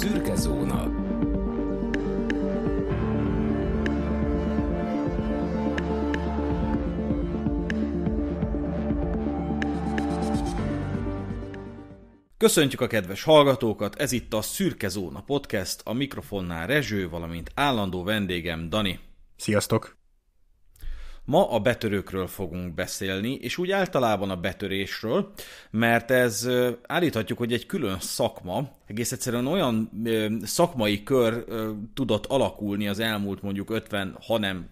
Szürke zóna. Köszöntjük a kedves hallgatókat, ez itt a Szürke Zóna Podcast, a mikrofonnál Rezső, valamint állandó vendégem Dani. Sziasztok! Ma a betörőkről fogunk beszélni, és úgy általában a betörésről, mert ez állíthatjuk, hogy egy külön szakma, egész egyszerűen olyan szakmai kör tudott alakulni az elmúlt mondjuk 50, hanem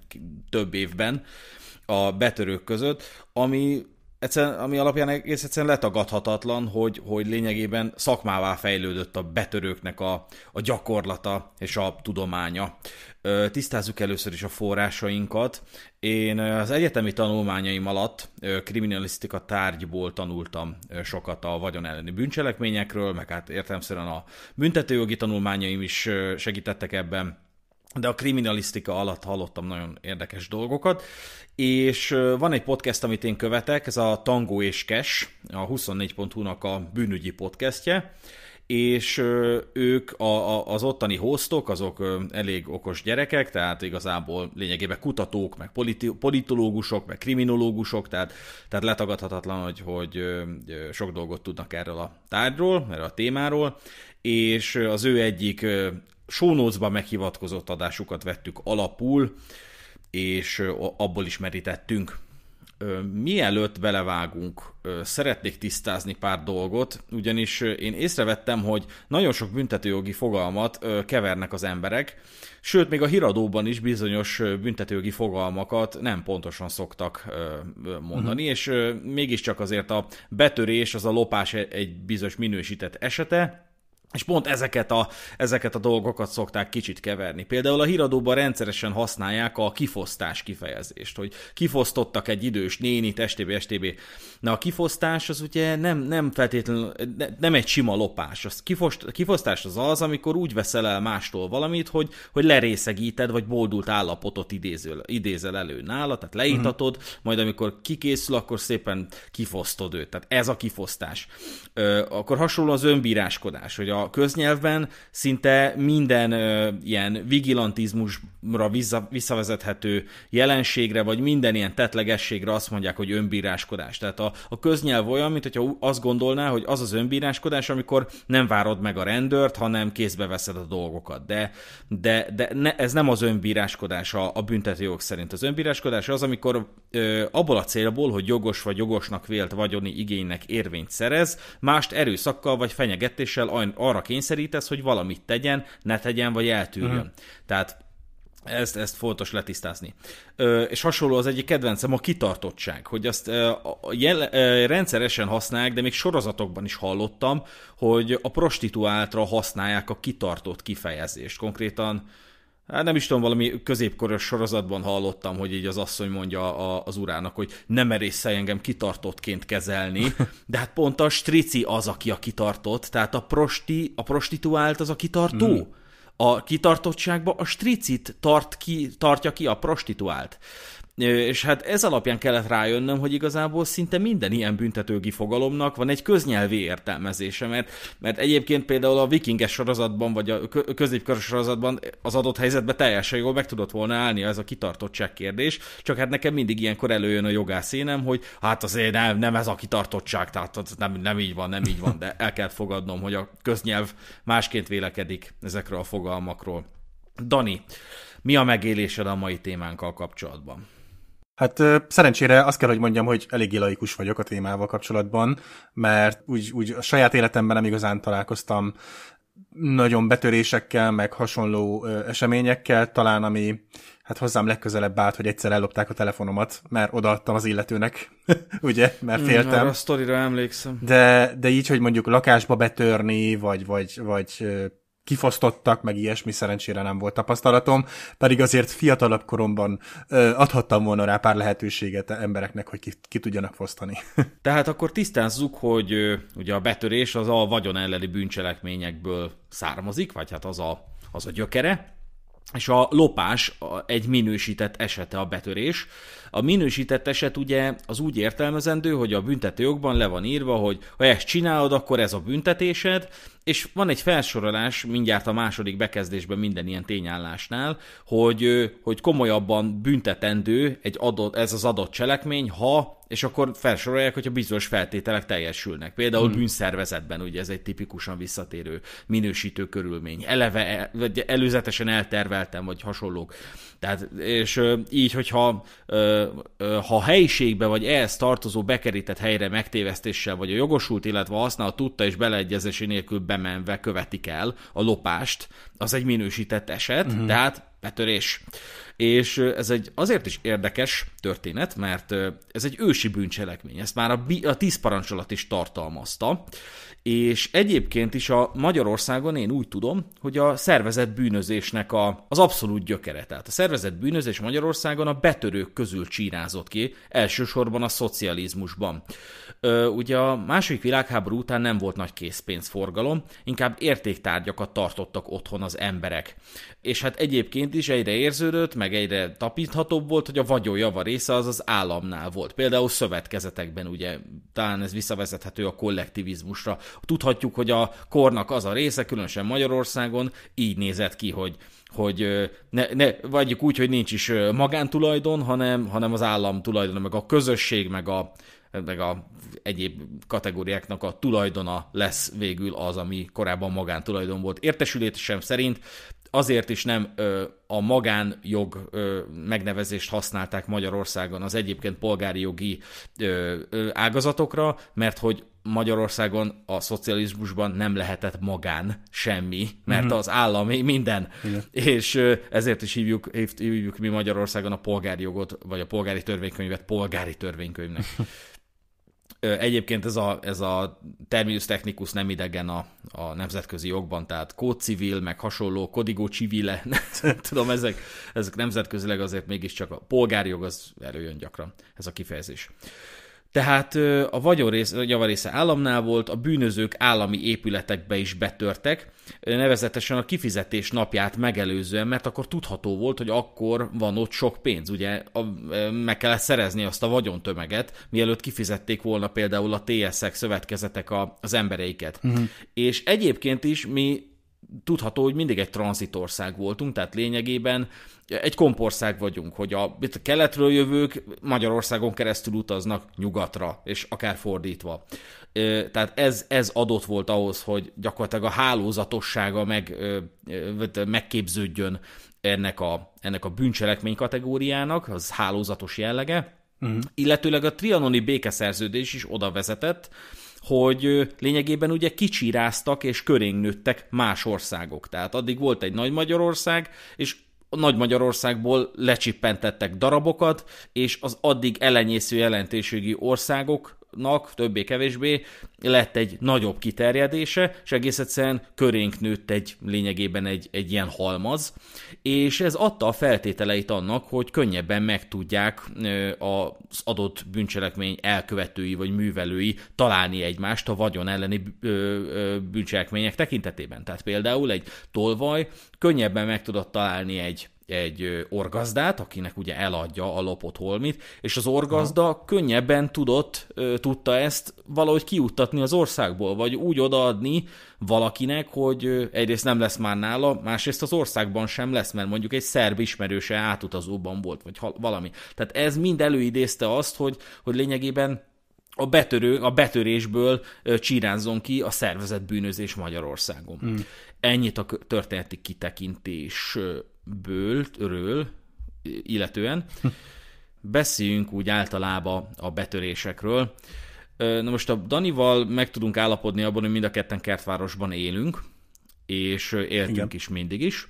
több évben, a betörők között, ami egyszerűen, ami alapján egész egyszerűen letagadhatatlan, hogy, hogy lényegében szakmává fejlődött a betörőknek a, a gyakorlata és a tudománya. Tisztázzuk először is a forrásainkat. Én az egyetemi tanulmányaim alatt kriminalisztika tárgyból tanultam sokat a vagyon elleni bűncselekményekről, meg hát értelmszerűen a büntetőjogi tanulmányaim is segítettek ebben de a kriminalisztika alatt hallottam nagyon érdekes dolgokat, és van egy podcast, amit én követek, ez a Tango és Cash, a 24.hu-nak a bűnügyi podcastje, és ők, a, a, az ottani hostok, azok elég okos gyerekek, tehát igazából lényegében kutatók, meg politi, politológusok, meg kriminológusok, tehát, tehát letagadhatatlan, hogy, hogy sok dolgot tudnak erről a tárgyról, erről a témáról, és az ő egyik sónócban meghivatkozott adásukat vettük alapul, és abból is merítettünk. Mielőtt belevágunk, szeretnék tisztázni pár dolgot, ugyanis én észrevettem, hogy nagyon sok büntetőjogi fogalmat kevernek az emberek, sőt, még a híradóban is bizonyos büntetőjogi fogalmakat nem pontosan szoktak mondani, uh-huh. és mégiscsak azért a betörés, az a lopás e-, egy bizonyos minősített esete, és pont ezeket a, ezeket a dolgokat szokták kicsit keverni. Például a híradóban rendszeresen használják a kifosztás kifejezést, hogy kifosztottak egy idős néni STB, STB. Na a kifosztás az ugye nem, nem feltétlenül, nem egy sima lopás. Az kifost, kifosztás az az, amikor úgy veszel el mástól valamit, hogy, hogy lerészegíted, vagy boldult állapotot idézel, idézel elő nála, tehát leítatod, uh-huh. majd amikor kikészül, akkor szépen kifosztod őt. Tehát ez a kifosztás. Ö, akkor hasonló az önbíráskodás, hogy a a köznyelvben szinte minden ö, ilyen vigilantizmusra vissza, visszavezethető jelenségre, vagy minden ilyen tetlegességre azt mondják, hogy önbíráskodás. Tehát a, a köznyelv olyan, mint hogyha azt gondolná, hogy az az önbíráskodás, amikor nem várod meg a rendőrt, hanem kézbe veszed a dolgokat. De, de, de ne, ez nem az önbíráskodás a, a jog szerint. Az önbíráskodás az, amikor ö, abból a célból, hogy jogos vagy jogosnak vélt vagyoni igénynek érvényt szerez, mást erőszakkal vagy fenyegetéssel arra kényszerítesz, hogy valamit tegyen, ne tegyen, vagy eltűrjön. Uh-huh. Mhm. Tehát ezt, ezt fontos letisztázni. Ö, és hasonló az egyik kedvencem a kitartottság, hogy azt ö, jel, ö, rendszeresen használják, de még sorozatokban is hallottam, hogy a prostituáltra használják a kitartott kifejezést. Konkrétan Hát nem is tudom, valami középkoros sorozatban hallottam, hogy így az asszony mondja a, az urának, hogy nem merészel engem kitartottként kezelni, de hát pont a strici az, aki a kitartott, tehát a, prosti, a prostituált az a kitartó. Mm. A kitartottságba a stricit tart ki, tartja ki a prostituált. És hát ez alapján kellett rájönnöm, hogy igazából szinte minden ilyen büntetőgi fogalomnak van egy köznyelvi értelmezése, mert, mert egyébként például a vikinges sorozatban, vagy a középkörös sorozatban az adott helyzetben teljesen jól meg tudott volna állni, ez a kitartottság kérdés, csak hát nekem mindig ilyenkor előjön a jogászénem, hogy hát azért nem, nem ez a kitartottság, tehát nem, nem így van, nem így van, de el kell fogadnom, hogy a köznyelv másként vélekedik ezekről a fogalmakról. Dani, mi a megélésed a mai témánkkal kapcsolatban? Hát szerencsére azt kell, hogy mondjam, hogy eléggé laikus vagyok a témával kapcsolatban, mert úgy, úgy a saját életemben nem igazán találkoztam nagyon betörésekkel, meg hasonló eseményekkel, talán ami hát hozzám legközelebb állt, hogy egyszer ellopták a telefonomat, mert odaadtam az illetőnek, ugye, mert hmm, féltem. Mm, arra a sztorira emlékszem. De, de így, hogy mondjuk lakásba betörni, vagy, vagy, vagy kifosztottak, meg ilyesmi szerencsére nem volt tapasztalatom, pedig azért fiatalabb koromban ö, adhattam volna rá pár lehetőséget embereknek, hogy ki, ki tudjanak fosztani. Tehát akkor tisztázzuk, hogy ö, ugye a betörés az a vagyon elleni bűncselekményekből származik, vagy hát az a, az a gyökere, és a lopás egy minősített esete a betörés. A minősített eset ugye az úgy értelmezendő, hogy a büntetőjogban le van írva, hogy ha ezt csinálod, akkor ez a büntetésed, és van egy felsorolás mindjárt a második bekezdésben minden ilyen tényállásnál, hogy, hogy komolyabban büntetendő egy adott, ez az adott cselekmény, ha és akkor felsorolják, hogy a bizonyos feltételek teljesülnek. Például hmm. bűnszervezetben, ugye ez egy tipikusan visszatérő minősítő körülmény. Eleve, e, vagy előzetesen elterveltem, vagy hasonlók. Tehát, és így, hogyha ha helyiségbe vagy ehhez tartozó bekerített helyre megtévesztéssel, vagy a jogosult, illetve használ tudta és beleegyezési nélkül bemenve követik el a lopást, az egy minősített eset, hmm. tehát betörés. És ez egy azért is érdekes, történet, mert ez egy ősi bűncselekmény, ezt már a, a tíz parancsolat is tartalmazta, és egyébként is a Magyarországon én úgy tudom, hogy a szervezett bűnözésnek a, az abszolút gyökere. Tehát a szervezett bűnözés Magyarországon a betörők közül csírázott ki, elsősorban a szocializmusban. Ö, ugye a második világháború után nem volt nagy készpénzforgalom, inkább értéktárgyakat tartottak otthon az emberek. És hát egyébként is egyre érződött, meg egyre tapinthatóbb volt, hogy a vagyonjava része az az államnál volt. Például szövetkezetekben, ugye, talán ez visszavezethető a kollektivizmusra. Tudhatjuk, hogy a kornak az a része, különösen Magyarországon így nézett ki, hogy hogy ne, ne vagyjuk úgy, hogy nincs is magántulajdon, hanem, hanem az állam tulajdon, meg a közösség, meg a, meg a egyéb kategóriáknak a tulajdona lesz végül az, ami korábban magántulajdon volt. Értesülésem szerint azért is nem ö, a magánjog ö, megnevezést használták Magyarországon az egyébként polgári jogi ö, ö, ágazatokra, mert hogy Magyarországon a szocializmusban nem lehetett magán semmi, mert mm-hmm. az állami minden. Igen. És ezért is hívjuk, hívjuk mi Magyarországon a polgári jogot, vagy a polgári törvénykönyvet polgári törvénykönyvnek. Egyébként ez a, ez a terminus technicus nem idegen a, a nemzetközi jogban, tehát civil, meg hasonló, kodigó civile, nem tudom, ezek, ezek nemzetközileg azért mégiscsak a polgárjog az előjön gyakran, ez a kifejezés. Tehát a vagyon rész, javarésze államnál volt, a bűnözők állami épületekbe is betörtek, nevezetesen a kifizetés napját megelőzően, mert akkor tudható volt, hogy akkor van ott sok pénz, ugye a, meg kellett szerezni azt a vagyontömeget, mielőtt kifizették volna például a TSZ-ek, szövetkezetek a, az embereiket. Uh-huh. És egyébként is mi tudható, hogy mindig egy tranzitország voltunk, tehát lényegében egy kompország vagyunk, hogy a, a keletről jövők Magyarországon keresztül utaznak nyugatra, és akár fordítva. Tehát ez, ez adott volt ahhoz, hogy gyakorlatilag a hálózatossága meg, megképződjön ennek a, ennek a bűncselekmény kategóriának, az hálózatos jellege, uh-huh. illetőleg a trianoni békeszerződés is oda vezetett, hogy lényegében ugye kicsiráztak és nőttek más országok. Tehát addig volt egy nagy Magyarország, és nagy Magyarországból lecsippentettek darabokat, és az addig elenyésző jelentőségi országok nak többé-kevésbé lett egy nagyobb kiterjedése, és egész egyszerűen körénk nőtt egy lényegében egy, egy ilyen halmaz, és ez adta a feltételeit annak, hogy könnyebben megtudják az adott bűncselekmény elkövetői vagy művelői találni egymást a vagyon elleni bűncselekmények tekintetében. Tehát például egy tolvaj könnyebben meg tudott találni egy egy orgazdát, akinek ugye eladja a lopott holmit, és az orgazda ha. könnyebben tudott, tudta ezt valahogy kiuttatni az országból, vagy úgy odaadni valakinek, hogy egyrészt nem lesz már nála, másrészt az országban sem lesz, mert mondjuk egy szerb ismerőse átutazóban volt, vagy valami. Tehát ez mind előidézte azt, hogy, hogy lényegében a, betörő, a betörésből csirázzon ki a szervezett bűnözés Magyarországon. Hmm. Ennyit a történeti kitekintés ből, illetően beszéljünk úgy általában a betörésekről. Na most a Danival meg tudunk állapodni abban, hogy mind a ketten kertvárosban élünk, és éltünk Igen. is mindig is.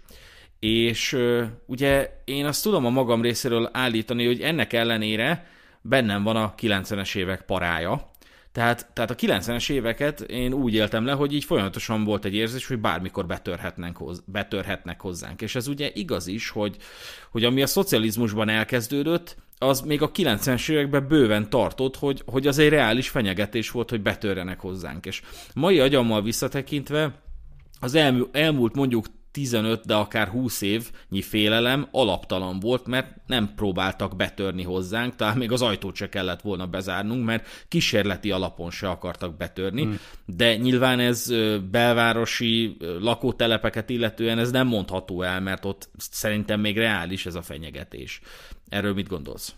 És ugye én azt tudom a magam részéről állítani, hogy ennek ellenére bennem van a 90-es évek parája, tehát, tehát a 90-es éveket én úgy éltem le, hogy így folyamatosan volt egy érzés, hogy bármikor betörhetnek, hoz, betörhetnek hozzánk. És ez ugye igaz is, hogy, hogy ami a szocializmusban elkezdődött, az még a 90-es években bőven tartott, hogy, hogy az egy reális fenyegetés volt, hogy betörjenek hozzánk. És mai agyammal visszatekintve az elmú, elmúlt mondjuk 15, de akár 20 évnyi félelem alaptalan volt, mert nem próbáltak betörni hozzánk, talán még az ajtót se kellett volna bezárnunk, mert kísérleti alapon se akartak betörni, hmm. de nyilván ez belvárosi lakótelepeket illetően ez nem mondható el, mert ott szerintem még reális ez a fenyegetés. Erről mit gondolsz?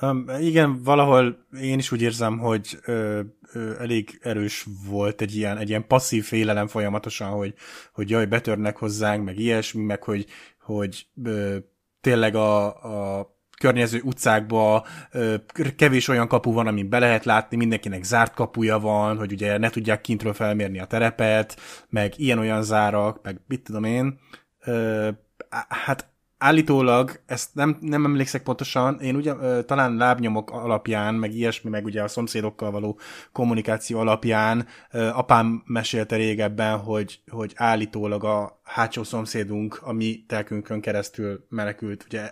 Um, igen, valahol én is úgy érzem, hogy ö, ö, elég erős volt egy ilyen, egy ilyen passzív félelem folyamatosan, hogy, hogy jaj, betörnek hozzánk, meg ilyesmi, meg hogy, hogy ö, tényleg a, a környező utcákba ö, kevés olyan kapu van, amin be lehet látni, mindenkinek zárt kapuja van, hogy ugye ne tudják kintről felmérni a terepet, meg ilyen-olyan zárak, meg mit tudom én. Ö, hát állítólag, ezt nem, nem emlékszek pontosan, én ugye talán lábnyomok alapján, meg ilyesmi, meg ugye a szomszédokkal való kommunikáció alapján apám mesélte régebben, hogy, hogy állítólag a hátsó szomszédunk a mi telkünkön keresztül menekült ugye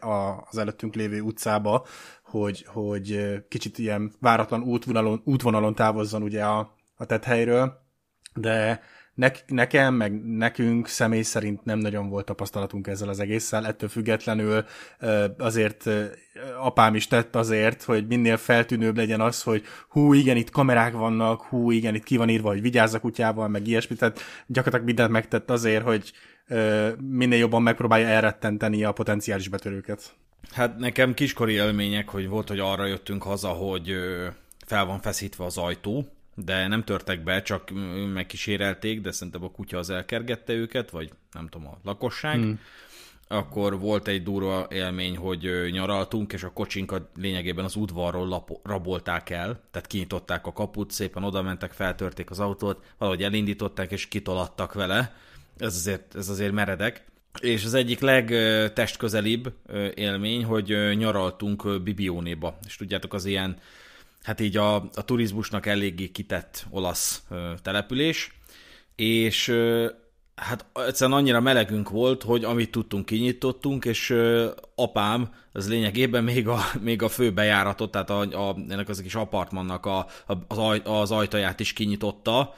az előttünk lévő utcába, hogy, hogy kicsit ilyen váratlan útvonalon, útvonalon távozzon ugye a, a helyről, de ne, nekem, meg nekünk személy szerint nem nagyon volt tapasztalatunk ezzel az egésszel, ettől függetlenül azért apám is tett azért, hogy minél feltűnőbb legyen az, hogy hú, igen, itt kamerák vannak, hú, igen, itt ki van írva, hogy vigyázz a kutyával, meg ilyesmi, tehát gyakorlatilag mindent megtett azért, hogy minél jobban megpróbálja elrettenteni a potenciális betörőket. Hát nekem kiskori élmények, hogy volt, hogy arra jöttünk haza, hogy fel van feszítve az ajtó, de nem törtek be, csak megkísérelték, de szerintem a kutya az elkergette őket, vagy nem tudom, a lakosság. Hmm. Akkor volt egy durva élmény, hogy nyaraltunk, és a kocsinkat lényegében az udvarról lapo- rabolták el, tehát kinyitották a kaput, szépen oda mentek, feltörték az autót, valahogy elindították, és kitolattak vele. Ez azért, ez azért meredek. És az egyik legtestközelibb élmény, hogy nyaraltunk Bibionéba, És tudjátok, az ilyen hát így a, a turizmusnak eléggé kitett olasz ö, település, és ö, hát egyszerűen annyira melegünk volt, hogy amit tudtunk, kinyitottunk, és ö, apám, az lényegében még a, még a fő bejáratot, tehát a, a, ennek az a kis apartmannak a, a, az, aj, az ajtaját is kinyitotta,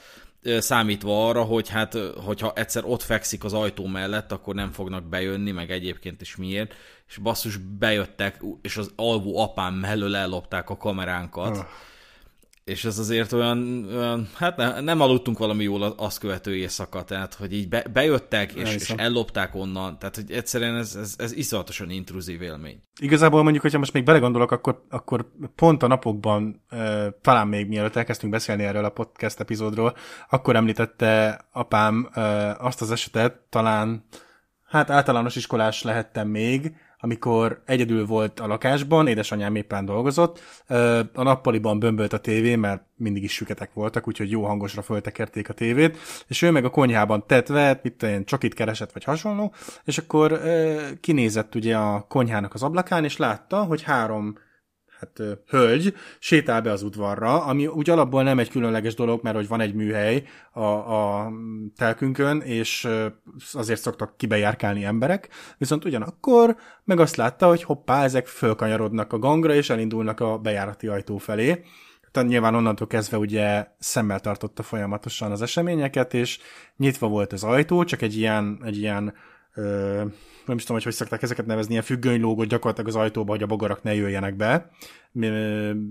számítva arra, hogy hát, hogyha egyszer ott fekszik az ajtó mellett, akkor nem fognak bejönni, meg egyébként is miért, és basszus bejöttek, és az alvó apám mellől ellopták a kameránkat, ah és ez azért olyan, olyan hát ne, nem aludtunk valami jól azt követő éjszaka, tehát hogy így be, bejöttek és, és ellopták onnan, tehát hogy egyszerűen ez, ez, ez iszonyatosan intruzív élmény. Igazából mondjuk, hogyha most még belegondolok, akkor, akkor pont a napokban, talán még mielőtt elkezdtünk beszélni erről a podcast epizódról, akkor említette apám azt az esetet, talán hát általános iskolás lehettem még, amikor egyedül volt a lakásban, édesanyám éppen dolgozott, a nappaliban bömbölt a tévé, mert mindig is süketek voltak, úgyhogy jó hangosra föltekerték a tévét, és ő meg a konyhában tetve, mit én csak itt keresett, vagy hasonló, és akkor kinézett ugye a konyhának az ablakán, és látta, hogy három hát hölgy sétál be az udvarra, ami úgy alapból nem egy különleges dolog, mert hogy van egy műhely a, a telkünkön, és azért szoktak kibejárkálni emberek, viszont ugyanakkor meg azt látta, hogy hoppá, ezek fölkanyarodnak a gangra, és elindulnak a bejárati ajtó felé. Tehát nyilván onnantól kezdve ugye szemmel tartotta folyamatosan az eseményeket, és nyitva volt az ajtó, csak egy ilyen, egy ilyen nem is tudom, hogy hogy szokták ezeket nevezni, ilyen függönylógot gyakorlatilag az ajtóba, hogy a bogarak ne jöjjenek be.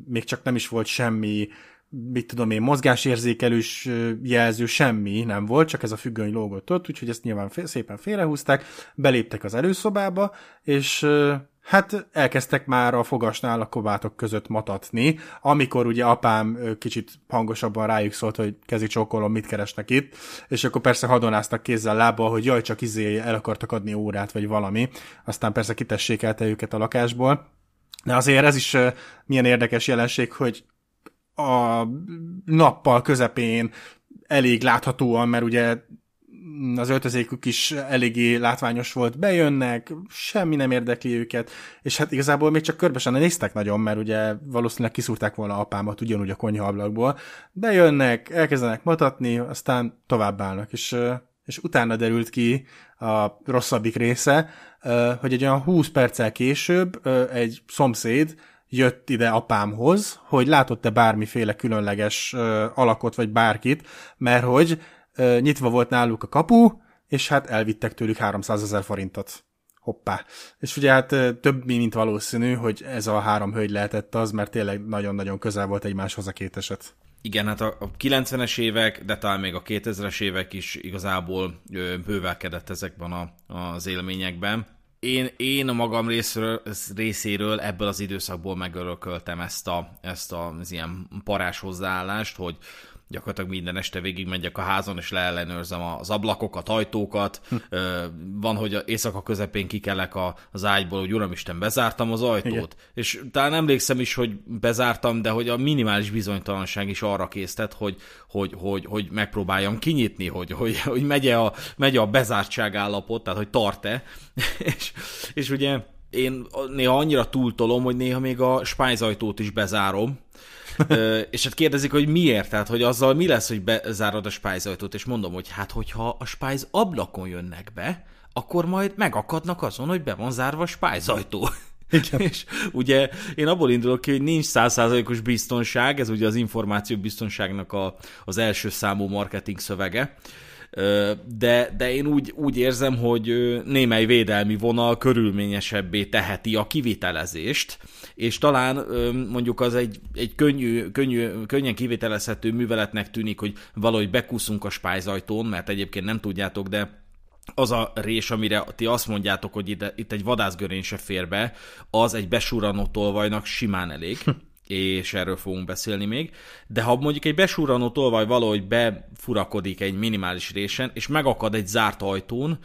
Még csak nem is volt semmi, mit tudom én, mozgásérzékelős jelző, semmi nem volt, csak ez a függöny lógott ott, úgyhogy ezt nyilván szépen félrehúzták, beléptek az előszobába, és hát elkezdtek már a fogasnál a kovátok között matatni, amikor ugye apám kicsit hangosabban rájuk szólt, hogy kezi csókolom, mit keresnek itt, és akkor persze hadonáztak kézzel lábbal, hogy jaj, csak izé el akartak adni órát, vagy valami, aztán persze el őket a lakásból. De azért ez is milyen érdekes jelenség, hogy a nappal közepén elég láthatóan, mert ugye az öltözékük is eléggé látványos volt, bejönnek, semmi nem érdekli őket, és hát igazából még csak körbesen néztek nagyon, mert ugye valószínűleg kiszúrták volna apámat ugyanúgy a konyhaablakból, bejönnek, elkezdenek matatni, aztán továbbállnak, és és utána derült ki a rosszabbik része, hogy egy olyan 20 perccel később egy szomszéd jött ide apámhoz, hogy látott-e bármiféle különleges alakot vagy bárkit, mert hogy nyitva volt náluk a kapu, és hát elvittek tőlük 300 ezer forintot. Hoppá. És ugye hát több, mint valószínű, hogy ez a három hölgy lehetett az, mert tényleg nagyon-nagyon közel volt egymáshoz a két eset. Igen, hát a 90-es évek, de talán még a 2000-es évek is igazából bővelkedett ezekben a, az élményekben. Én, én a magam részről, részéről ebből az időszakból megörököltem ezt, a, ezt a, az ilyen parás hozzáállást, hogy gyakorlatilag minden este végig megyek a házon, és leellenőrzem az ablakokat, ajtókat. Hm. Van, hogy éjszaka közepén kikelek az ágyból, hogy uramisten, bezártam az ajtót. Igen. És talán emlékszem is, hogy bezártam, de hogy a minimális bizonytalanság is arra késztet, hogy, hogy, hogy, hogy megpróbáljam kinyitni, hogy, hogy, hogy megye, a, megye a bezártság állapot, tehát hogy tart-e. és, és ugye én néha annyira túltolom, hogy néha még a spájzajtót is bezárom, és hát kérdezik, hogy miért, tehát hogy azzal mi lesz, hogy bezárod a ajtót, és mondom, hogy hát hogyha a spájz ablakon jönnek be, akkor majd megakadnak azon, hogy be van zárva a ajtó. Igen. És ugye én abból indulok ki, hogy nincs százszázalékos biztonság, ez ugye az információ biztonságnak a, az első számú marketing szövege, de, de én úgy, úgy érzem, hogy némely védelmi vonal körülményesebbé teheti a kivitelezést, és talán mondjuk az egy, egy könnyű, könnyű, könnyen kivitelezhető műveletnek tűnik, hogy valahogy bekúszunk a spájzajtón, mert egyébként nem tudjátok, de az a rés, amire ti azt mondjátok, hogy ide, itt egy vadászgörény se fér be, az egy besurranó tolvajnak simán elég. Hm és erről fogunk beszélni még, de ha mondjuk egy besúranó tolvaj valahogy befurakodik egy minimális résen, és megakad egy zárt ajtón,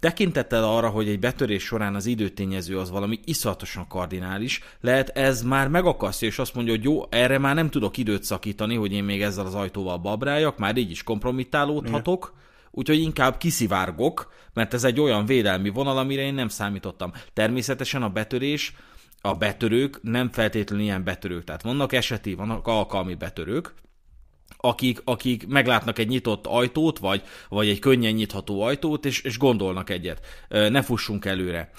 Tekintettel arra, hogy egy betörés során az időtényező az valami iszatosan kardinális, lehet ez már megakasztja, és azt mondja, hogy jó, erre már nem tudok időt szakítani, hogy én még ezzel az ajtóval babráljak, már így is kompromittálódhatok, úgyhogy inkább kiszivárgok, mert ez egy olyan védelmi vonal, amire én nem számítottam. Természetesen a betörés a betörők nem feltétlenül ilyen betörők. Tehát vannak eseti, vannak alkalmi betörők, akik, akik meglátnak egy nyitott ajtót, vagy, vagy egy könnyen nyitható ajtót, és, és gondolnak egyet. Ne fussunk előre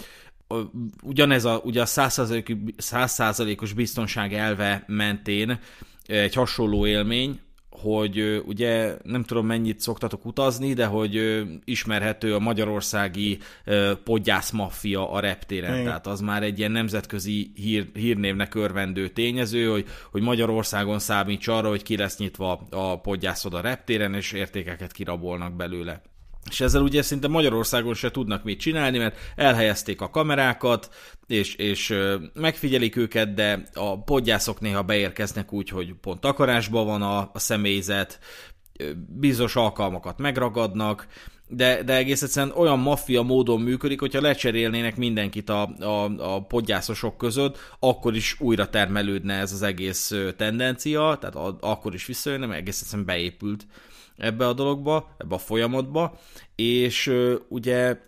ugyanez a, ugye a 100%-os biztonság elve mentén egy hasonló élmény, hogy ugye nem tudom mennyit szoktatok utazni, de hogy ismerhető a magyarországi podgyászmaffia a reptéren, Igen. tehát az már egy ilyen nemzetközi hír, hírnévnek örvendő tényező, hogy, hogy Magyarországon számíts arra, hogy ki lesz nyitva a podgyászod a reptéren, és értékeket kirabolnak belőle és ezzel ugye szinte Magyarországon se tudnak mit csinálni, mert elhelyezték a kamerákat, és, és megfigyelik őket, de a podgyászok néha beérkeznek úgy, hogy pont takarásban van a, a személyzet, bizonyos alkalmakat megragadnak, de, de egész egyszerűen olyan maffia módon működik, hogyha lecserélnének mindenkit a, a, a podgyászosok között, akkor is újra termelődne ez az egész tendencia, tehát a, akkor is visszajönne, mert egész egyszerűen beépült ebbe a dologba, ebbe a folyamatba, és ugye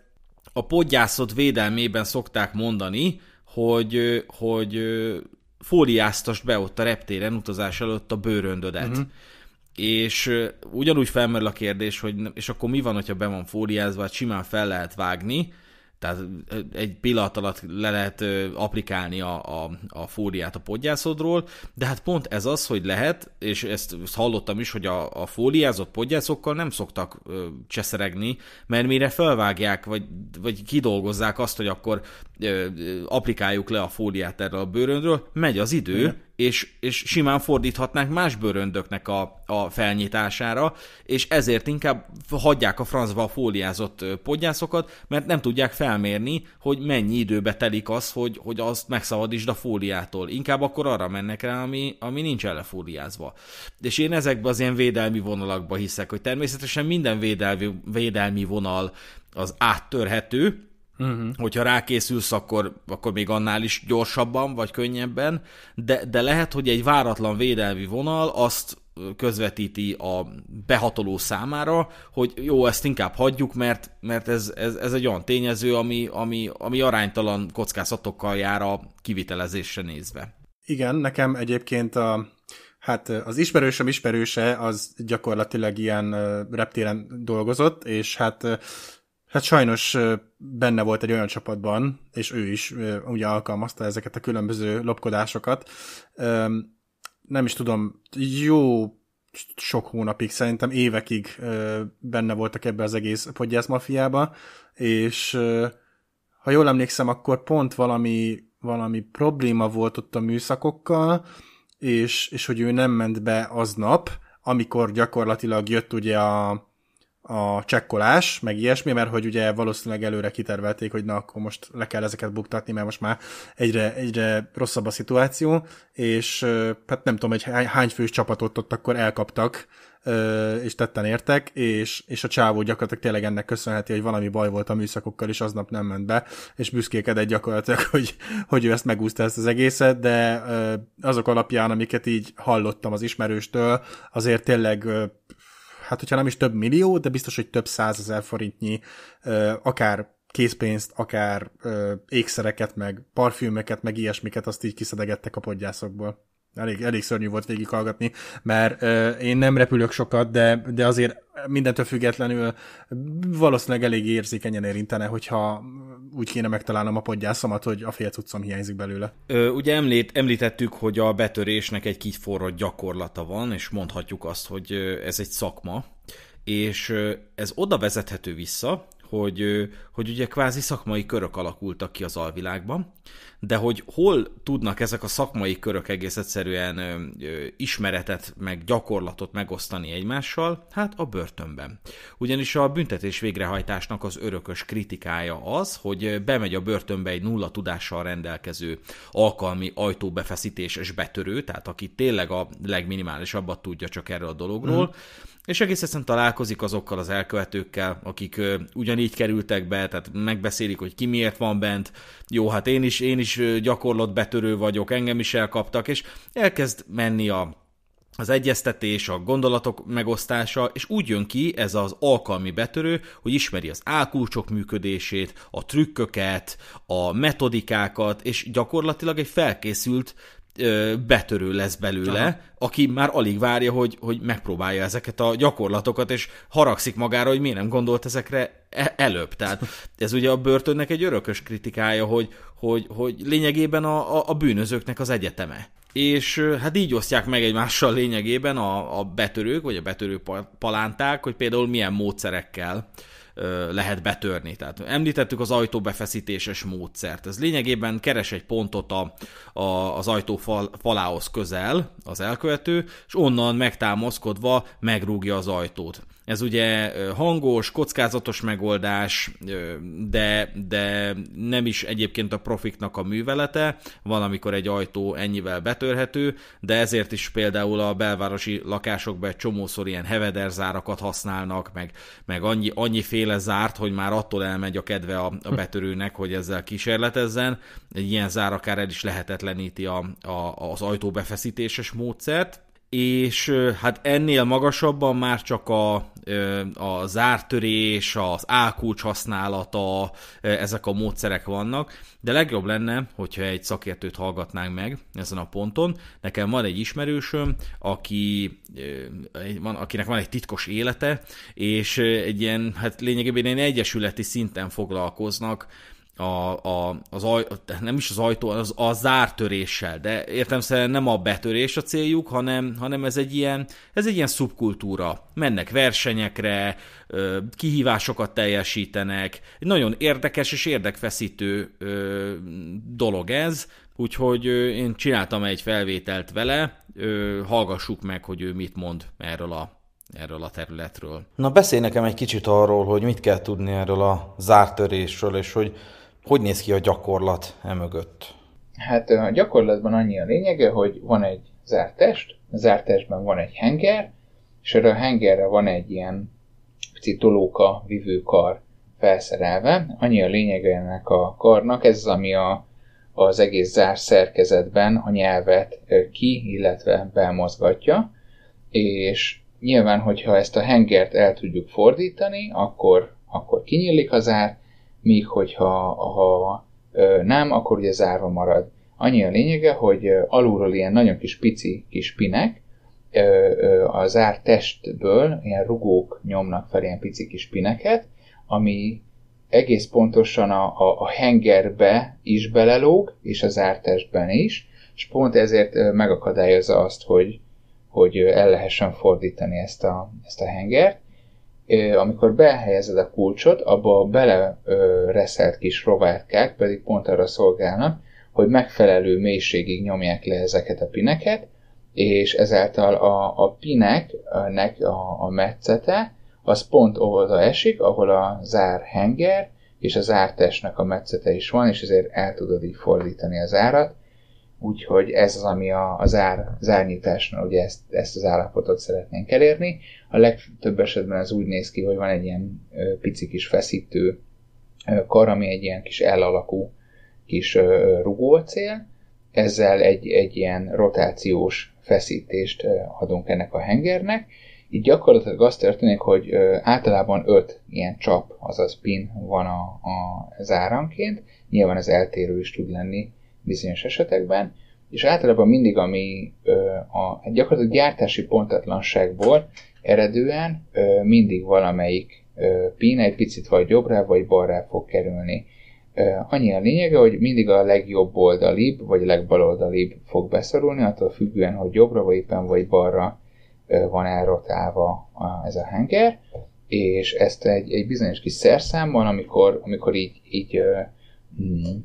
a podgyászot védelmében szokták mondani, hogy, hogy fóliáztas be ott a reptéren utazás előtt a bőröndödet. Uh-huh. És ugyanúgy felmerül a kérdés, hogy és akkor mi van, hogyha be van fóliázva, hát simán fel lehet vágni, tehát egy pillanat alatt le lehet applikálni a, a, a fóliát a podgyászodról, de hát pont ez az, hogy lehet, és ezt, ezt hallottam is, hogy a, a fóliázott podgyászokkal nem szoktak cseszeregni, mert mire felvágják, vagy, vagy kidolgozzák azt, hogy akkor applikáljuk le a fóliát erre a bőrönről, megy az idő, és, és simán fordíthatnánk más bőröndöknek a, a felnyitására, és ezért inkább hagyják a francba a fóliázott podgyászokat, mert nem tudják felmérni, hogy mennyi időbe telik az, hogy, hogy azt megszabadítsd a fóliától. Inkább akkor arra mennek rá, ami, ami nincs elefóliázva. És én ezekbe az ilyen védelmi vonalakba hiszek, hogy természetesen minden védelmi, védelmi vonal az áttörhető, Uh-huh. Hogyha rákészülsz, akkor, akkor még annál is gyorsabban vagy könnyebben, de, de lehet, hogy egy váratlan védelmi vonal azt közvetíti a behatoló számára, hogy jó, ezt inkább hagyjuk, mert, mert ez, ez, ez egy olyan tényező, ami, ami, ami aránytalan kockázatokkal jár a kivitelezésre nézve. Igen, nekem egyébként a, hát az ismerősöm ismerőse az gyakorlatilag ilyen reptéren dolgozott, és hát Hát sajnos benne volt egy olyan csapatban, és ő is ugye alkalmazta ezeket a különböző lopkodásokat. Nem is tudom, jó sok hónapig, szerintem évekig benne voltak ebbe az egész podgyász mafiába, és ha jól emlékszem, akkor pont valami, valami probléma volt ott a műszakokkal, és, és hogy ő nem ment be aznap, amikor gyakorlatilag jött ugye a, a csekkolás, meg ilyesmi, mert hogy ugye valószínűleg előre kitervelték, hogy na akkor most le kell ezeket buktatni, mert most már egyre, egyre rosszabb a szituáció, és hát nem tudom, egy hány fős csapatot ott akkor elkaptak, és tetten értek, és, és a csávó gyakorlatilag tényleg ennek köszönheti, hogy valami baj volt a műszakokkal, és aznap nem ment be, és büszkékedett gyakorlatilag, hogy, hogy ő ezt megúszta ezt az egészet, de azok alapján, amiket így hallottam az ismerőstől, azért tényleg hát hogyha nem is több millió, de biztos, hogy több százezer forintnyi, akár készpénzt, akár ö, ékszereket, meg parfümöket, meg ilyesmiket, azt így kiszedegettek a podgyászokból. Elég, elég szörnyű volt végighallgatni, mert én nem repülök sokat, de, de azért mindentől függetlenül valószínűleg elég érzékenyen érintene, hogyha úgy kéne megtalálnom a podgyászomat, hogy a fél cuccom hiányzik belőle. Ö, ugye említ, említettük, hogy a betörésnek egy kiforrott gyakorlata van, és mondhatjuk azt, hogy ez egy szakma, és ez oda vezethető vissza, hogy, hogy ugye kvázi szakmai körök alakultak ki az alvilágban, de hogy hol tudnak ezek a szakmai körök egész egyszerűen ismeretet, meg gyakorlatot megosztani egymással? Hát a börtönben. Ugyanis a büntetés végrehajtásnak az örökös kritikája az, hogy bemegy a börtönbe egy nulla tudással rendelkező alkalmi ajtóbefeszítéses betörő, tehát aki tényleg a legminimálisabbat tudja csak erről a dologról, mm és egész egyszerűen találkozik azokkal az elkövetőkkel, akik ö, ugyanígy kerültek be, tehát megbeszélik, hogy ki miért van bent, jó, hát én is, én is gyakorlott betörő vagyok, engem is elkaptak, és elkezd menni a az egyeztetés, a gondolatok megosztása, és úgy jön ki ez az alkalmi betörő, hogy ismeri az álkulcsok működését, a trükköket, a metodikákat, és gyakorlatilag egy felkészült betörő lesz belőle, Aha. aki már alig várja, hogy, hogy megpróbálja ezeket a gyakorlatokat, és haragszik magára, hogy miért nem gondolt ezekre e-, előbb. Tehát ez ugye a börtönnek egy örökös kritikája, hogy, hogy, hogy lényegében a, a, a bűnözőknek az egyeteme. És hát így osztják meg egymással lényegében a, a betörők, vagy a betörő palánták, hogy például milyen módszerekkel uh, lehet betörni. Tehát említettük az ajtóbefeszítéses módszert. Ez lényegében keres egy pontot a, a, az ajtó fal, falához közel az elkövető, és onnan megtámaszkodva megrúgja az ajtót. Ez ugye hangos, kockázatos megoldás, de, de nem is egyébként a profiknak a művelete, van, amikor egy ajtó ennyivel betörhető, de ezért is például a belvárosi lakásokban egy csomószor ilyen hevederzárakat használnak, meg, meg annyi, annyi féle zárt, hogy már attól elmegy a kedve a, a hm. betörőnek, hogy ezzel kísérletezzen. Egy ilyen zár akár el is lehetetleníti a, a, az ajtó befeszítéses módszert, és hát ennél magasabban már csak a, a zártörés, az álkulcs használata, ezek a módszerek vannak, de legjobb lenne, hogyha egy szakértőt hallgatnánk meg ezen a ponton. Nekem van egy ismerősöm, aki, van, akinek van egy titkos élete, és egy ilyen, hát lényegében egy egyesületi szinten foglalkoznak a, a, az aj, nem is az ajtó, az, a zártöréssel, de értem nem a betörés a céljuk, hanem, hanem ez egy ilyen, ez egy ilyen szubkultúra. Mennek versenyekre, kihívásokat teljesítenek, egy nagyon érdekes és érdekfeszítő dolog ez, úgyhogy én csináltam egy felvételt vele, hallgassuk meg, hogy ő mit mond erről a erről a területről. Na beszélj nekem egy kicsit arról, hogy mit kell tudni erről a zártörésről, és hogy hogy néz ki a gyakorlat emögött? Hát a gyakorlatban annyi a lényege, hogy van egy zárt test, a zárt testben van egy henger, és erre a hengerre van egy ilyen pici tolóka, vivőkar felszerelve. Annyi a lényege ennek a karnak, ez az, ami a, az egész zár szerkezetben a nyelvet ki, illetve belmozgatja, és nyilván, hogyha ezt a hengert el tudjuk fordítani, akkor, akkor kinyílik a zár míg hogyha ha nem, akkor ugye zárva marad. Annyi a lényege, hogy alulról ilyen nagyon kis pici kis pinek, a zárt testből ilyen rugók nyomnak fel ilyen pici kis pineket, ami egész pontosan a, a, a hengerbe is belelóg, és a zárt testben is, és pont ezért megakadályozza azt, hogy, hogy el lehessen fordítani ezt a, ezt a hengert amikor behelyezed a kulcsot, abba a belereszelt kis rovátkák pedig pont arra szolgálnak, hogy megfelelő mélységig nyomják le ezeket a pineket, és ezáltal a, a pineknek a, a metszete az pont oda esik, ahol a zár henger és az ártestnek a metszete is van, és ezért el tudod így fordítani az árat, Úgyhogy ez az, ami a, az, ár, az árnyításnál, ugye ezt, ezt az állapotot szeretnénk elérni. A legtöbb esetben ez úgy néz ki, hogy van egy ilyen ö, pici kis feszítő ö, kar, ami egy ilyen kis elalakú kis ö, rugócél. Ezzel egy, egy ilyen rotációs feszítést ö, adunk ennek a hengernek. Így gyakorlatilag az történik, hogy ö, általában 5 ilyen csap, azaz pin van a, a záranként. Nyilván ez eltérő is tud lenni, bizonyos esetekben, és általában mindig, ami a gyakorlatilag gyártási pontatlanságból eredően mindig valamelyik pin egy picit vagy jobbra, vagy balra fog kerülni. Annyi a lényege, hogy mindig a legjobb oldalibb, vagy legbaloldalibb fog beszorulni, attól függően, hogy jobbra, vagy éppen vagy balra van elrotálva ez a henger. és ezt egy, egy bizonyos kis szerszámmal, amikor, amikor így, így mm,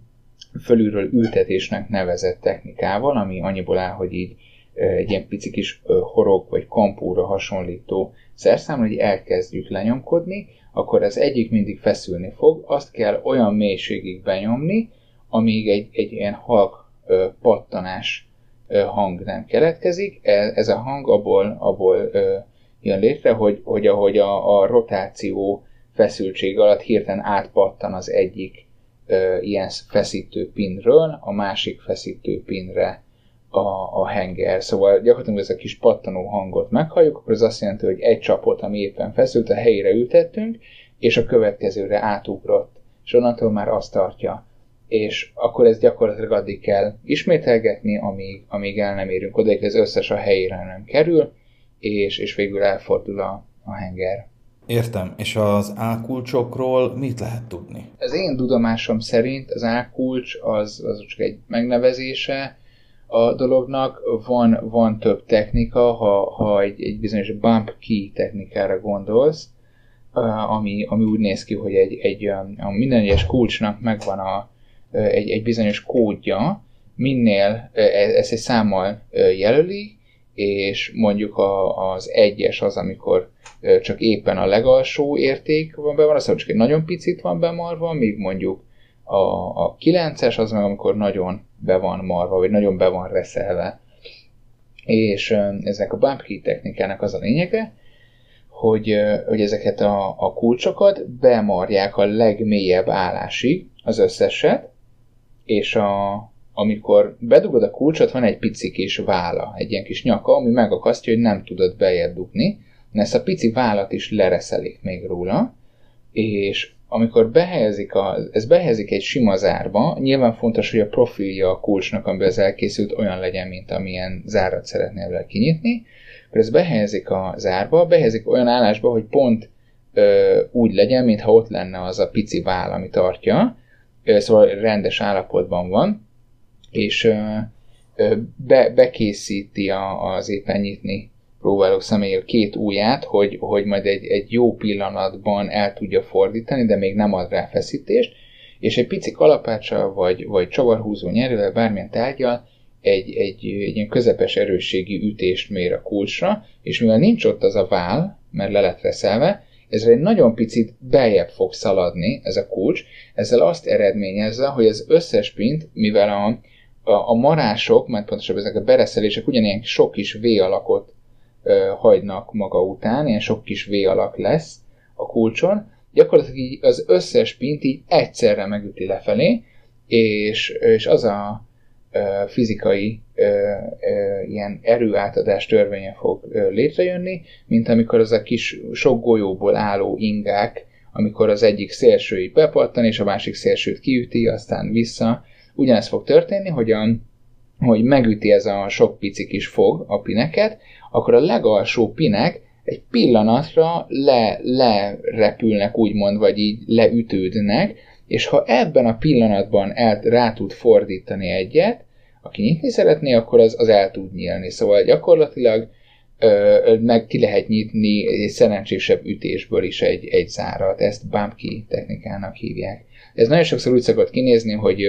fölülről ültetésnek nevezett technikával, ami annyiból áll, hogy így egy ilyen pici kis horog vagy kampúra hasonlító szerszám, hogy elkezdjük lenyomkodni, akkor az egyik mindig feszülni fog, azt kell olyan mélységig benyomni, amíg egy, egy ilyen halk pattanás hang nem keletkezik. E, ez a hang abból, abból jön létre, hogy, hogy ahogy a, a rotáció feszültség alatt hirtelen átpattan az egyik ilyen feszítő pinről a másik feszítő pinre a, a henger. Szóval gyakorlatilag ez a kis pattanó hangot meghalljuk, akkor az azt jelenti, hogy egy csapot, ami éppen feszült, a helyére ültettünk, és a következőre átugrott, és onnantól már azt tartja. És akkor ez gyakorlatilag addig kell ismételgetni, amíg, amíg el nem érünk oda, ez összes a helyére nem kerül, és, és végül elfordul a, a henger. Értem, és az ákulcsokról mit lehet tudni? Az én tudomásom szerint az ákulcs az, az csak egy megnevezése a dolognak, van, van több technika, ha, ha egy, egy bizonyos bump key technikára gondolsz, ami, ami úgy néz ki, hogy egy, egy a minden egyes kulcsnak megvan a, egy, egy bizonyos kódja, minél e, ezt egy számmal jelöli, és mondjuk a, az egyes az, amikor csak éppen a legalsó érték van be van, aztán csak egy nagyon picit van bemarva, míg mondjuk a, a 9-es az meg, amikor nagyon be van marva, vagy nagyon be van reszelve. És ezek a bump key technikának az a lényege, hogy, hogy ezeket a, a kulcsokat bemarják a legmélyebb állásig, az összeset, és a, amikor bedugod a kulcsot, van egy pici kis vála, egy ilyen kis nyaka, ami megakasztja, hogy nem tudod bejebb dugni, de ezt a pici vállat is lereszelik még róla, és amikor behelyezik, a, ez behelyezik egy sima zárba, nyilván fontos, hogy a profilja a kulcsnak, amiben ez elkészült, olyan legyen, mint amilyen zárat szeretnél vele kinyitni, akkor ez behelyezik a zárba, behelyezik olyan állásba, hogy pont ö, úgy legyen, mintha ott lenne az a pici váll, ami tartja, ö, szóval rendes állapotban van, és be, bekészíti a, az éppen nyitni próbáló személy két ujját, hogy, hogy majd egy, egy jó pillanatban el tudja fordítani, de még nem ad rá feszítést, és egy pici kalapáccsal, vagy, vagy csavarhúzó nyerővel, bármilyen tárgyal egy, egy, egy ilyen közepes erősségi ütést mér a kulcsra, és mivel nincs ott az a vál, mert le lett reszelve, ezzel egy nagyon picit beljebb fog szaladni ez a kulcs, ezzel azt eredményezze, hogy az összes pint, mivel a, a marások, mert pontosabban ezek a bereszelések ugyanilyen sok kis V alakot ö, hagynak maga után, ilyen sok kis V alak lesz a kulcson, gyakorlatilag így az összes pint így egyszerre megüti lefelé, és, és az a ö, fizikai ö, ö, ilyen erőátadás törvénye fog ö, létrejönni, mint amikor az a kis sok golyóból álló ingák, amikor az egyik szélsői bepattan, és a másik szélsőt kiüti, aztán vissza, ugyanez fog történni, hogy, a, hogy megüti ez a sok pici kis fog a pineket, akkor a legalsó pinek egy pillanatra le, lerepülnek, úgymond, vagy így leütődnek, és ha ebben a pillanatban el, rá tud fordítani egyet, aki nyitni szeretné, akkor az, az el tud nyílni. Szóval gyakorlatilag ö, meg ki lehet nyitni egy szerencsésebb ütésből is egy, egy zárat. Ezt bumpki technikának hívják. Ez nagyon sokszor úgy szokott kinézni, hogy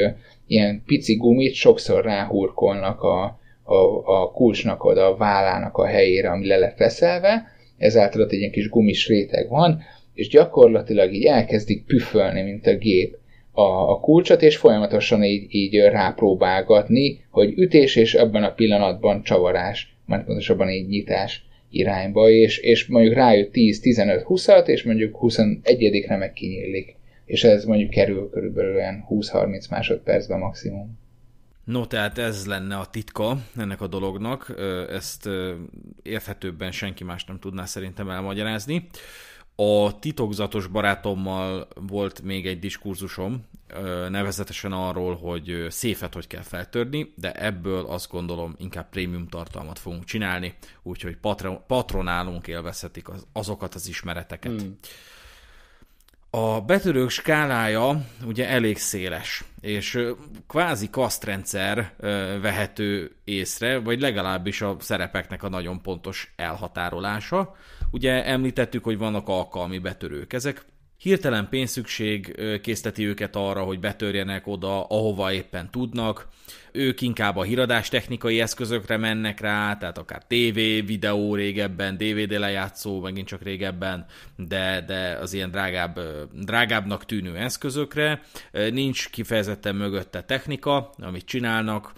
ilyen pici gumit sokszor ráhurkolnak a, a, a kulcsnak oda, a vállának a helyére, ami le lett reszelve, ezáltal ott egy ilyen kis gumis réteg van, és gyakorlatilag így elkezdik püfölni, mint a gép a, a kulcsot, és folyamatosan így, így rápróbálgatni, hogy ütés, és abban a pillanatban csavarás, mert pontosabban így nyitás irányba, és, és mondjuk rájött 10-15-20-at, és mondjuk 21-re meg kinyílik és ez mondjuk kerül körülbelül 20-30 másodpercbe maximum. No, tehát ez lenne a titka ennek a dolognak, ezt érthetőbben senki más nem tudná szerintem elmagyarázni. A titokzatos barátommal volt még egy diskurzusom, nevezetesen arról, hogy széfet hogy kell feltörni, de ebből azt gondolom inkább prémium tartalmat fogunk csinálni, úgyhogy patronálunk élvezhetik azokat az ismereteket. Hmm. A betörők skálája ugye elég széles, és kvázi kasztrendszer vehető észre, vagy legalábbis a szerepeknek a nagyon pontos elhatárolása. Ugye említettük, hogy vannak alkalmi betörők. Ezek hirtelen pénzszükség készteti őket arra, hogy betörjenek oda, ahova éppen tudnak ők inkább a híradás technikai eszközökre mennek rá, tehát akár TV, videó régebben, DVD lejátszó, megint csak régebben, de, de az ilyen drágább, drágábbnak tűnő eszközökre. Nincs kifejezetten mögötte technika, amit csinálnak,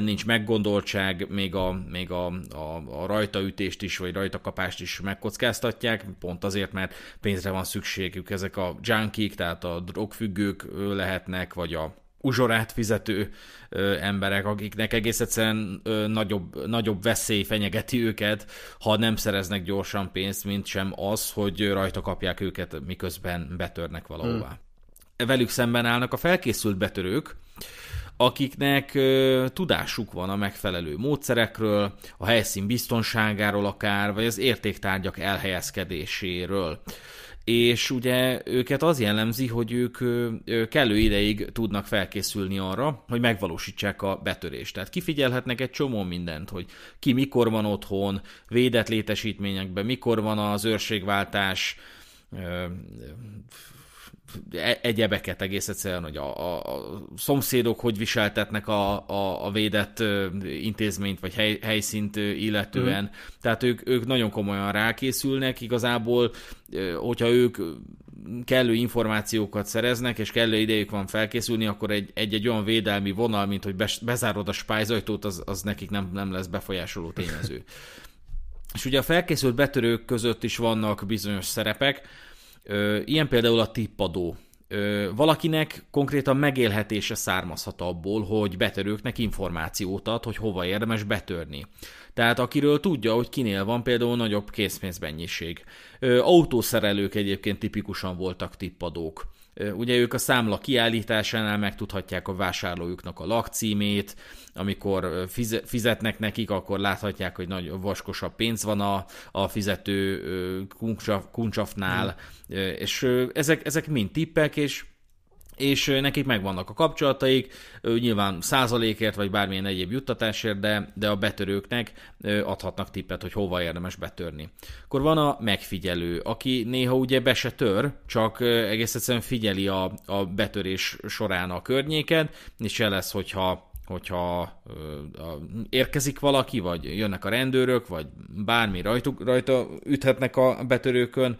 nincs meggondoltság, még a, még a, a, a rajtaütést is, vagy rajtakapást is megkockáztatják, pont azért, mert pénzre van szükségük ezek a junkik, tehát a drogfüggők lehetnek, vagy a uzsorát fizető emberek, akiknek egész egyszerűen nagyobb, nagyobb veszély fenyegeti őket, ha nem szereznek gyorsan pénzt, mint sem az, hogy rajta kapják őket, miközben betörnek valahová. Hmm. Velük szemben állnak a felkészült betörők, akiknek ö, tudásuk van a megfelelő módszerekről, a helyszín biztonságáról akár, vagy az értéktárgyak elhelyezkedéséről és ugye őket az jellemzi, hogy ők kellő ideig tudnak felkészülni arra, hogy megvalósítsák a betörést. Tehát kifigyelhetnek egy csomó mindent, hogy ki mikor van otthon, védett létesítményekben, mikor van az őrségváltás, E-, egyebeket egész egyszerűen, hogy a, a, a szomszédok hogy viseltetnek a, a, a védett intézményt vagy hely, helyszínt illetően. Mm. Tehát ők, ők nagyon komolyan rákészülnek, igazából, hogyha ők kellő információkat szereznek, és kellő idejük van felkészülni, akkor egy, egy, egy olyan védelmi vonal, mint hogy bezárod a spájzajtót, az, az nekik nem, nem lesz befolyásoló tényező. és ugye a felkészült betörők között is vannak bizonyos szerepek, Ilyen például a tippadó. Valakinek konkrétan megélhetése származhat abból, hogy betörőknek információt ad, hogy hova érdemes betörni. Tehát akiről tudja, hogy kinél van például nagyobb készpénzmennyiség. Autószerelők egyébként tipikusan voltak tippadók Ugye ők a számla kiállításánál megtudhatják a vásárlójuknak a lakcímét, amikor fizetnek nekik, akkor láthatják, hogy nagy vaskosabb pénz van a, a fizető kuncsafnál, mm. és ezek, ezek mind tippek, és és nekik megvannak a kapcsolataik, nyilván százalékért vagy bármilyen egyéb juttatásért, de, de a betörőknek adhatnak tippet, hogy hova érdemes betörni. Akkor van a megfigyelő, aki néha ugye be se tör, csak egész egyszerűen figyeli a, a betörés során a környéket, és lesz, hogyha hogyha érkezik valaki, vagy jönnek a rendőrök, vagy bármi rajtuk, rajta üthetnek a betörőkön,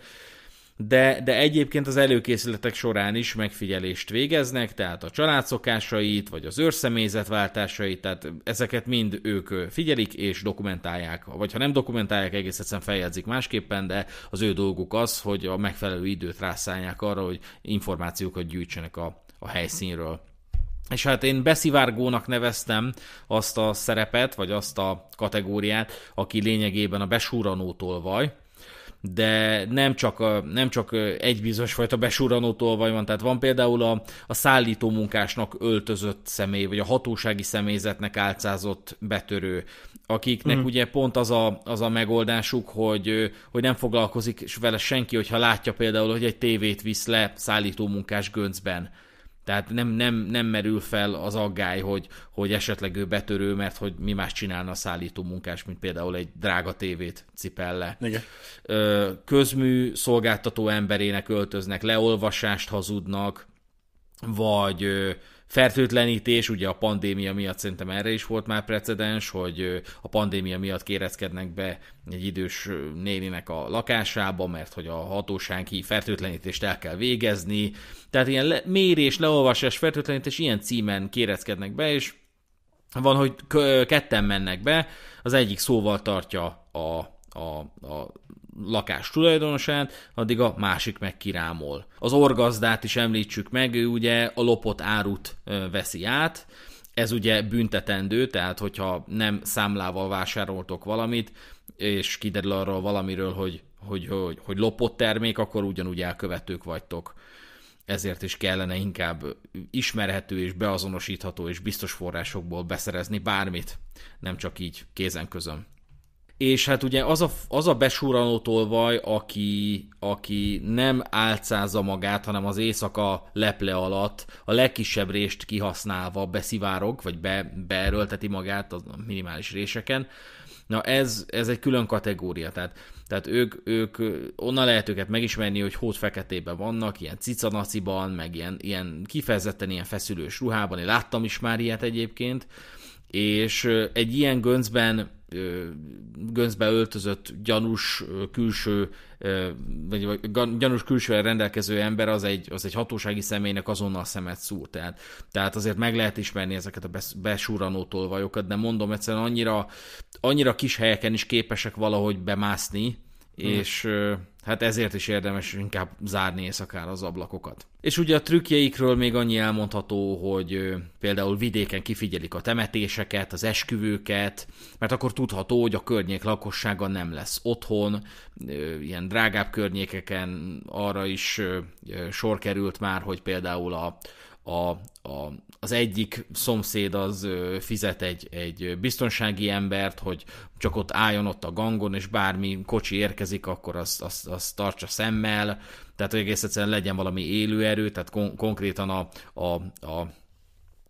de, de egyébként az előkészületek során is megfigyelést végeznek, tehát a család szokásait, vagy az őrszemélyzet váltásait, tehát ezeket mind ők figyelik és dokumentálják, vagy ha nem dokumentálják, egész egyszerűen feljegyzik másképpen, de az ő dolguk az, hogy a megfelelő időt rászállják arra, hogy információkat gyűjtsenek a, a helyszínről. És hát én beszivárgónak neveztem azt a szerepet, vagy azt a kategóriát, aki lényegében a besúranótól vaj, de nem csak, a, nem csak egy bizonyos fajta besúranó tolvaj van, tehát van például a, a szállító munkásnak öltözött személy, vagy a hatósági személyzetnek álcázott betörő, akiknek mm. ugye pont az a, az a megoldásuk, hogy, hogy nem foglalkozik vele senki, hogyha látja például, hogy egy tévét visz le szállító munkás göncben tehát nem, nem, nem merül fel az aggály, hogy, hogy esetleg ő betörő, mert hogy mi más csinálna a szállító munkás, mint például egy drága tévét cipel le. Igen. Közmű szolgáltató emberének öltöznek, leolvasást hazudnak, vagy fertőtlenítés, ugye a pandémia miatt szerintem erre is volt már precedens, hogy a pandémia miatt kérezkednek be egy idős néninek a lakásába, mert hogy a hatósági fertőtlenítést el kell végezni, tehát ilyen le- mérés, leolvasás, fertőtlenítés ilyen címen kérezkednek be, és van, hogy ketten mennek be, az egyik szóval tartja a, a, a lakás tulajdonosát, addig a másik meg kirámol. Az orgazdát is említsük meg, ő ugye a lopott árut veszi át, ez ugye büntetendő, tehát hogyha nem számlával vásároltok valamit, és kiderül arról valamiről, hogy, hogy, hogy, hogy lopott termék, akkor ugyanúgy elkövetők vagytok. Ezért is kellene inkább ismerhető és beazonosítható és biztos forrásokból beszerezni bármit, nem csak így kézen közön és hát ugye az a, az a besúranó tolvaj, aki, aki nem álcázza magát, hanem az éjszaka leple alatt a legkisebb rést kihasználva beszivárog, vagy be, beerőlteti magát a minimális réseken, Na ez, ez egy külön kategória, tehát, tehát ők, ők, onnan lehet őket megismerni, hogy hót feketében vannak, ilyen cicanaciban, meg ilyen, ilyen kifejezetten ilyen feszülős ruhában, én láttam is már ilyet egyébként, és egy ilyen göncben gönzbe öltözött gyanús külső, vagy, gyanús külsővel rendelkező ember az egy, az egy hatósági személynek azonnal szemet szúr. Tehát, tehát azért meg lehet ismerni ezeket a besúranó tolvajokat, de mondom egyszerűen annyira, annyira kis helyeken is képesek valahogy bemászni, Hm. és hát ezért is érdemes inkább zárni éjszakára az ablakokat. És ugye a trükkjeikről még annyi elmondható, hogy például vidéken kifigyelik a temetéseket, az esküvőket, mert akkor tudható, hogy a környék lakossága nem lesz otthon, ilyen drágább környékeken arra is sor került már, hogy például a, a, a az egyik szomszéd az fizet egy, egy biztonsági embert, hogy csak ott álljon ott a gangon, és bármi kocsi érkezik, akkor azt, az az tartsa szemmel, tehát hogy egész egyszerűen legyen valami élőerő, tehát kon- konkrétan a, a, a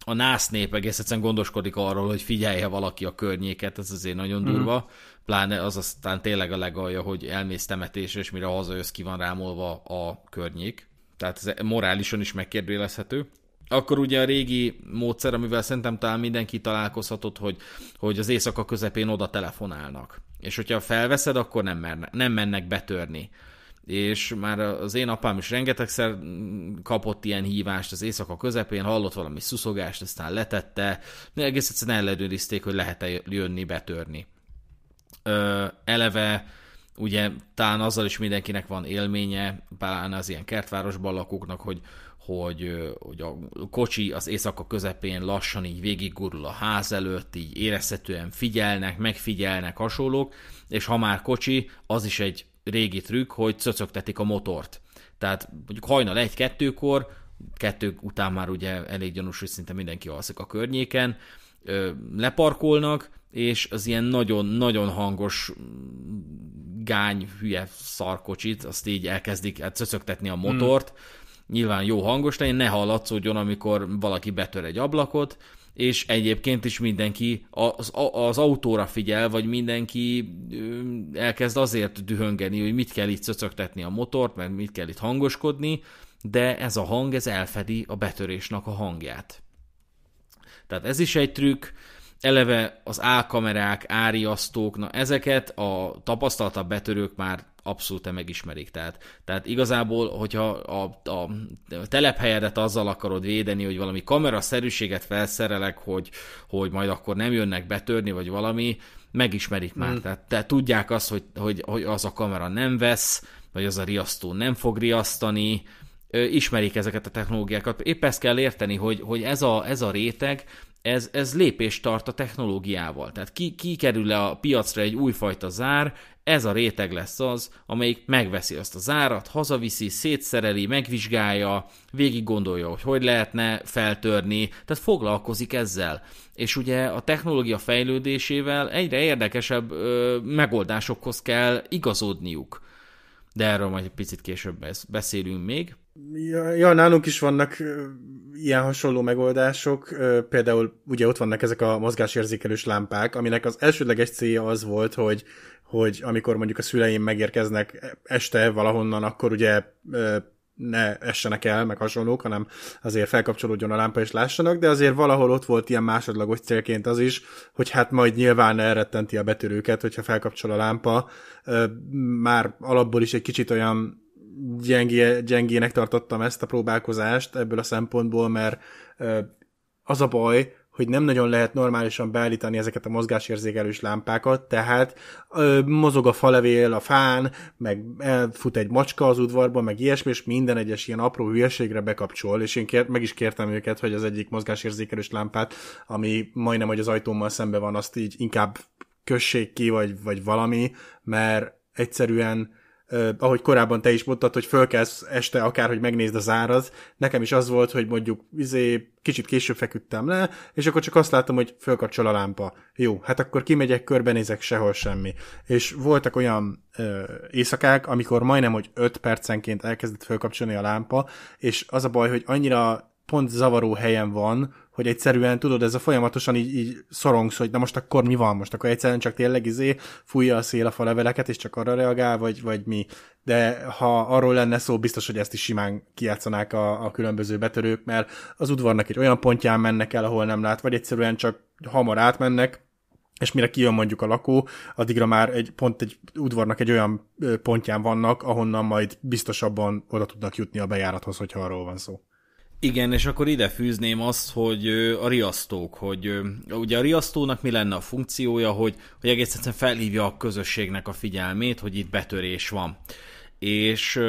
a nász nép egész egyszerűen gondoskodik arról, hogy figyelje valaki a környéket, ez azért nagyon mhm. durva. Mm. Pláne az aztán tényleg a legalja, hogy elmész temetés, és mire hazajössz, ki van rámolva a környék. Tehát ez morálisan is megkérdőjelezhető akkor ugye a régi módszer, amivel szerintem talán mindenki találkozhatott, hogy, hogy az éjszaka közepén oda telefonálnak. És hogyha felveszed, akkor nem, merne, nem mennek betörni. És már az én apám is rengetegszer kapott ilyen hívást az éjszaka közepén, hallott valami szuszogást, aztán letette, de egész egyszerűen ellenőrizték, hogy lehet-e jönni, betörni. Ö, eleve ugye talán azzal is mindenkinek van élménye, pláne az ilyen kertvárosban lakóknak, hogy hogy, hogy a kocsi az éjszaka közepén lassan így végiggurul a ház előtt, így érezhetően figyelnek, megfigyelnek hasonlók, és ha már kocsi, az is egy régi trükk, hogy cöcögtetik a motort. Tehát mondjuk hajnal egy-kettőkor, kettő után már ugye elég gyanús, hogy szinte mindenki alszik a környéken, leparkolnak, és az ilyen nagyon-nagyon hangos mm, gány, hülye szarkocsit, azt így elkezdik hát cöcögtetni a motort, hmm nyilván jó hangos legyen, ne hallatszódjon, amikor valaki betör egy ablakot, és egyébként is mindenki az, az autóra figyel, vagy mindenki elkezd azért dühöngeni, hogy mit kell itt szöcögtetni a motort, meg mit kell itt hangoskodni, de ez a hang, ez elfedi a betörésnek a hangját. Tehát ez is egy trükk, eleve az A kamerák, áriasztók, na ezeket a tapasztaltabb betörők már abszolút megismerik. Tehát, tehát igazából, hogyha a, a telephelyedet azzal akarod védeni, hogy valami kameraszerűséget felszerelek, hogy, hogy majd akkor nem jönnek betörni, vagy valami, megismerik már. Mm. Tehát, tehát tudják azt, hogy, hogy, hogy az a kamera nem vesz, vagy az a riasztó nem fog riasztani, ismerik ezeket a technológiákat. Épp ezt kell érteni, hogy, hogy ez, a, ez a réteg, ez, ez lépést tart a technológiával. Tehát ki, ki kerül le a piacra egy újfajta zár, ez a réteg lesz az, amelyik megveszi azt az árat, hazaviszi, szétszereli, megvizsgálja, végig gondolja, hogy hogy lehetne feltörni, tehát foglalkozik ezzel. És ugye a technológia fejlődésével egyre érdekesebb ö, megoldásokhoz kell igazodniuk. De erről majd egy picit később beszélünk még. Ja, ja, nálunk is vannak ilyen hasonló megoldások, például ugye ott vannak ezek a mozgásérzékelős lámpák, aminek az elsődleges célja az volt, hogy hogy amikor mondjuk a szüleim megérkeznek este valahonnan, akkor ugye ne essenek el, meg hasonlók, hanem azért felkapcsolódjon a lámpa és lássanak, de azért valahol ott volt ilyen másodlagos célként az is, hogy hát majd nyilván elrettenti a betörőket, hogyha felkapcsol a lámpa. Már alapból is egy kicsit olyan gyengé, gyengének tartottam ezt a próbálkozást ebből a szempontból, mert az a baj, hogy nem nagyon lehet normálisan beállítani ezeket a mozgásérzékelős lámpákat, tehát ö, mozog a falevél a fán, meg elfut egy macska az udvarban, meg ilyesmi, és minden egyes ilyen apró hülyeségre bekapcsol, és én kért, meg is kértem őket, hogy az egyik mozgásérzékelős lámpát, ami majdnem, hogy az ajtómmal szembe van, azt így inkább kössék ki, vagy, vagy valami, mert egyszerűen eh, ahogy korábban te is mondtad, hogy fölkelsz este akár, hogy megnézd az áraz, nekem is az volt, hogy mondjuk izé, kicsit később feküdtem le, és akkor csak azt láttam, hogy fölkapcsol a lámpa. Jó, hát akkor kimegyek, körbenézek, sehol semmi. És voltak olyan eh, éjszakák, amikor majdnem, hogy 5 percenként elkezdett fölkapcsolni a lámpa, és az a baj, hogy annyira pont zavaró helyen van, hogy egyszerűen tudod, ez a folyamatosan így, így szorongsz, hogy na most akkor mi van, most akkor egyszerűen csak tényleg izé fújja a szél a leveleket, és csak arra reagál, vagy, vagy mi. De ha arról lenne szó, biztos, hogy ezt is simán kiátszanák a, a különböző betörők, mert az udvarnak egy olyan pontján mennek el, ahol nem lát, vagy egyszerűen csak hamar átmennek, és mire kijön mondjuk a lakó, addigra már egy, pont egy udvarnak egy olyan pontján vannak, ahonnan majd biztosabban oda tudnak jutni a bejárathoz, hogyha arról van szó. Igen, és akkor ide fűzném azt, hogy a riasztók, hogy ugye a riasztónak mi lenne a funkciója, hogy, hogy egész egyszerűen felhívja a közösségnek a figyelmét, hogy itt betörés van. És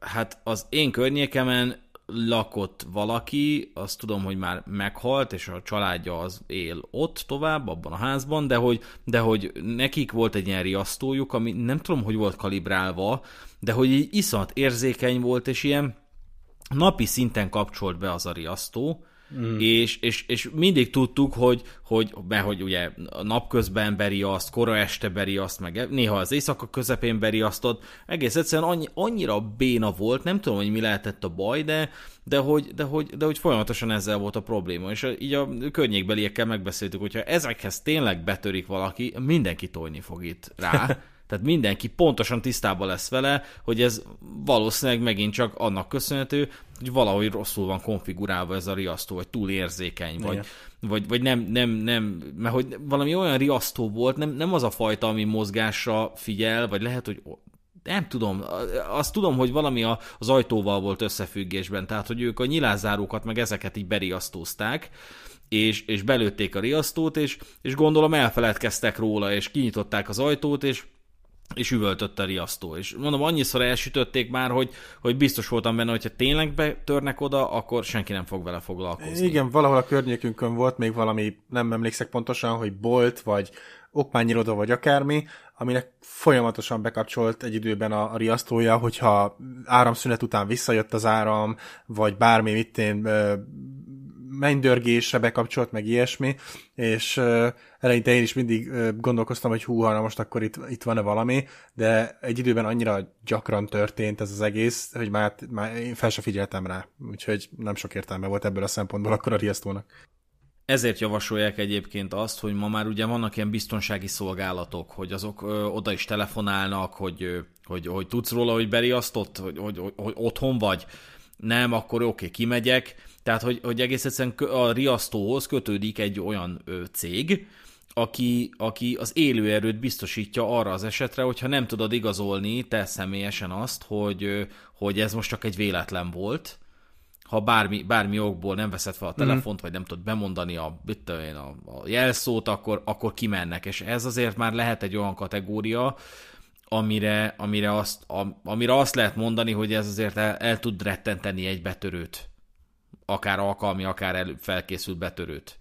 hát az én környékemen lakott valaki, azt tudom, hogy már meghalt, és a családja az él ott tovább, abban a házban, de hogy, de hogy nekik volt egy ilyen riasztójuk, ami nem tudom, hogy volt kalibrálva, de hogy így iszonyat érzékeny volt, és ilyen napi szinten kapcsolt be az a riasztó, Mm. És, és, és, mindig tudtuk, hogy, hogy, mert hogy ugye napközben beri azt, kora este beri azt, meg e- néha az éjszaka közepén beriasztott, egész egyszerűen annyi, annyira béna volt, nem tudom, hogy mi lehetett a baj, de, de hogy, de, hogy, de hogy folyamatosan ezzel volt a probléma, és így a környékbeliekkel megbeszéltük, hogyha ezekhez tényleg betörik valaki, mindenki tojni fog itt rá. Tehát mindenki pontosan tisztában lesz vele, hogy ez valószínűleg megint csak annak köszönhető, hogy valahogy rosszul van konfigurálva ez a riasztó, vagy túl érzékeny, vagy, vagy, vagy nem, nem, nem, mert hogy valami olyan riasztó volt, nem, nem az a fajta, ami mozgásra figyel, vagy lehet, hogy nem tudom, azt tudom, hogy valami az ajtóval volt összefüggésben, tehát hogy ők a nyilázárókat meg ezeket így beriasztózták, és, és belőtték a riasztót, és, és gondolom elfeledkeztek róla, és kinyitották az ajtót, és és üvöltött a riasztó. És mondom, annyiszor elsütötték már, hogy, hogy biztos voltam benne, hogyha tényleg betörnek oda, akkor senki nem fog vele foglalkozni. Igen, valahol a környékünkön volt még valami, nem emlékszek pontosan, hogy bolt, vagy okmányiroda, vagy akármi, aminek folyamatosan bekapcsolt egy időben a, a riasztója, hogyha áramszünet után visszajött az áram, vagy bármi, mit én, mennydörgésre bekapcsolt, meg ilyesmi, és eleinte én is mindig gondolkoztam, hogy hú, na most akkor itt, itt van-e valami, de egy időben annyira gyakran történt ez az egész, hogy már, már én fel se figyeltem rá, úgyhogy nem sok értelme volt ebből a szempontból akkor a riasztónak. Ezért javasolják egyébként azt, hogy ma már ugye vannak ilyen biztonsági szolgálatok, hogy azok ö, oda is telefonálnak, hogy, ö, hogy, hogy tudsz róla, hogy beriasztott, hogy, hogy, hogy otthon vagy. Nem, akkor oké, okay, kimegyek, tehát, hogy, hogy egész egyszerűen a riasztóhoz kötődik egy olyan ö, cég, aki, aki az élőerőt biztosítja arra az esetre, hogyha nem tudod igazolni te személyesen azt, hogy, hogy ez most csak egy véletlen volt, ha bármi, bármi okból nem veszed fel a mhm. telefont, mm. vagy nem tudod bemondani a, én, a, a jelszót, akkor, akkor kimennek. És ez azért már lehet egy olyan kategória, amire, amire, azt, a, amire azt lehet mondani, hogy ez azért el, el tud rettenteni egy betörőt akár alkalmi, akár elő, felkészült betörőt.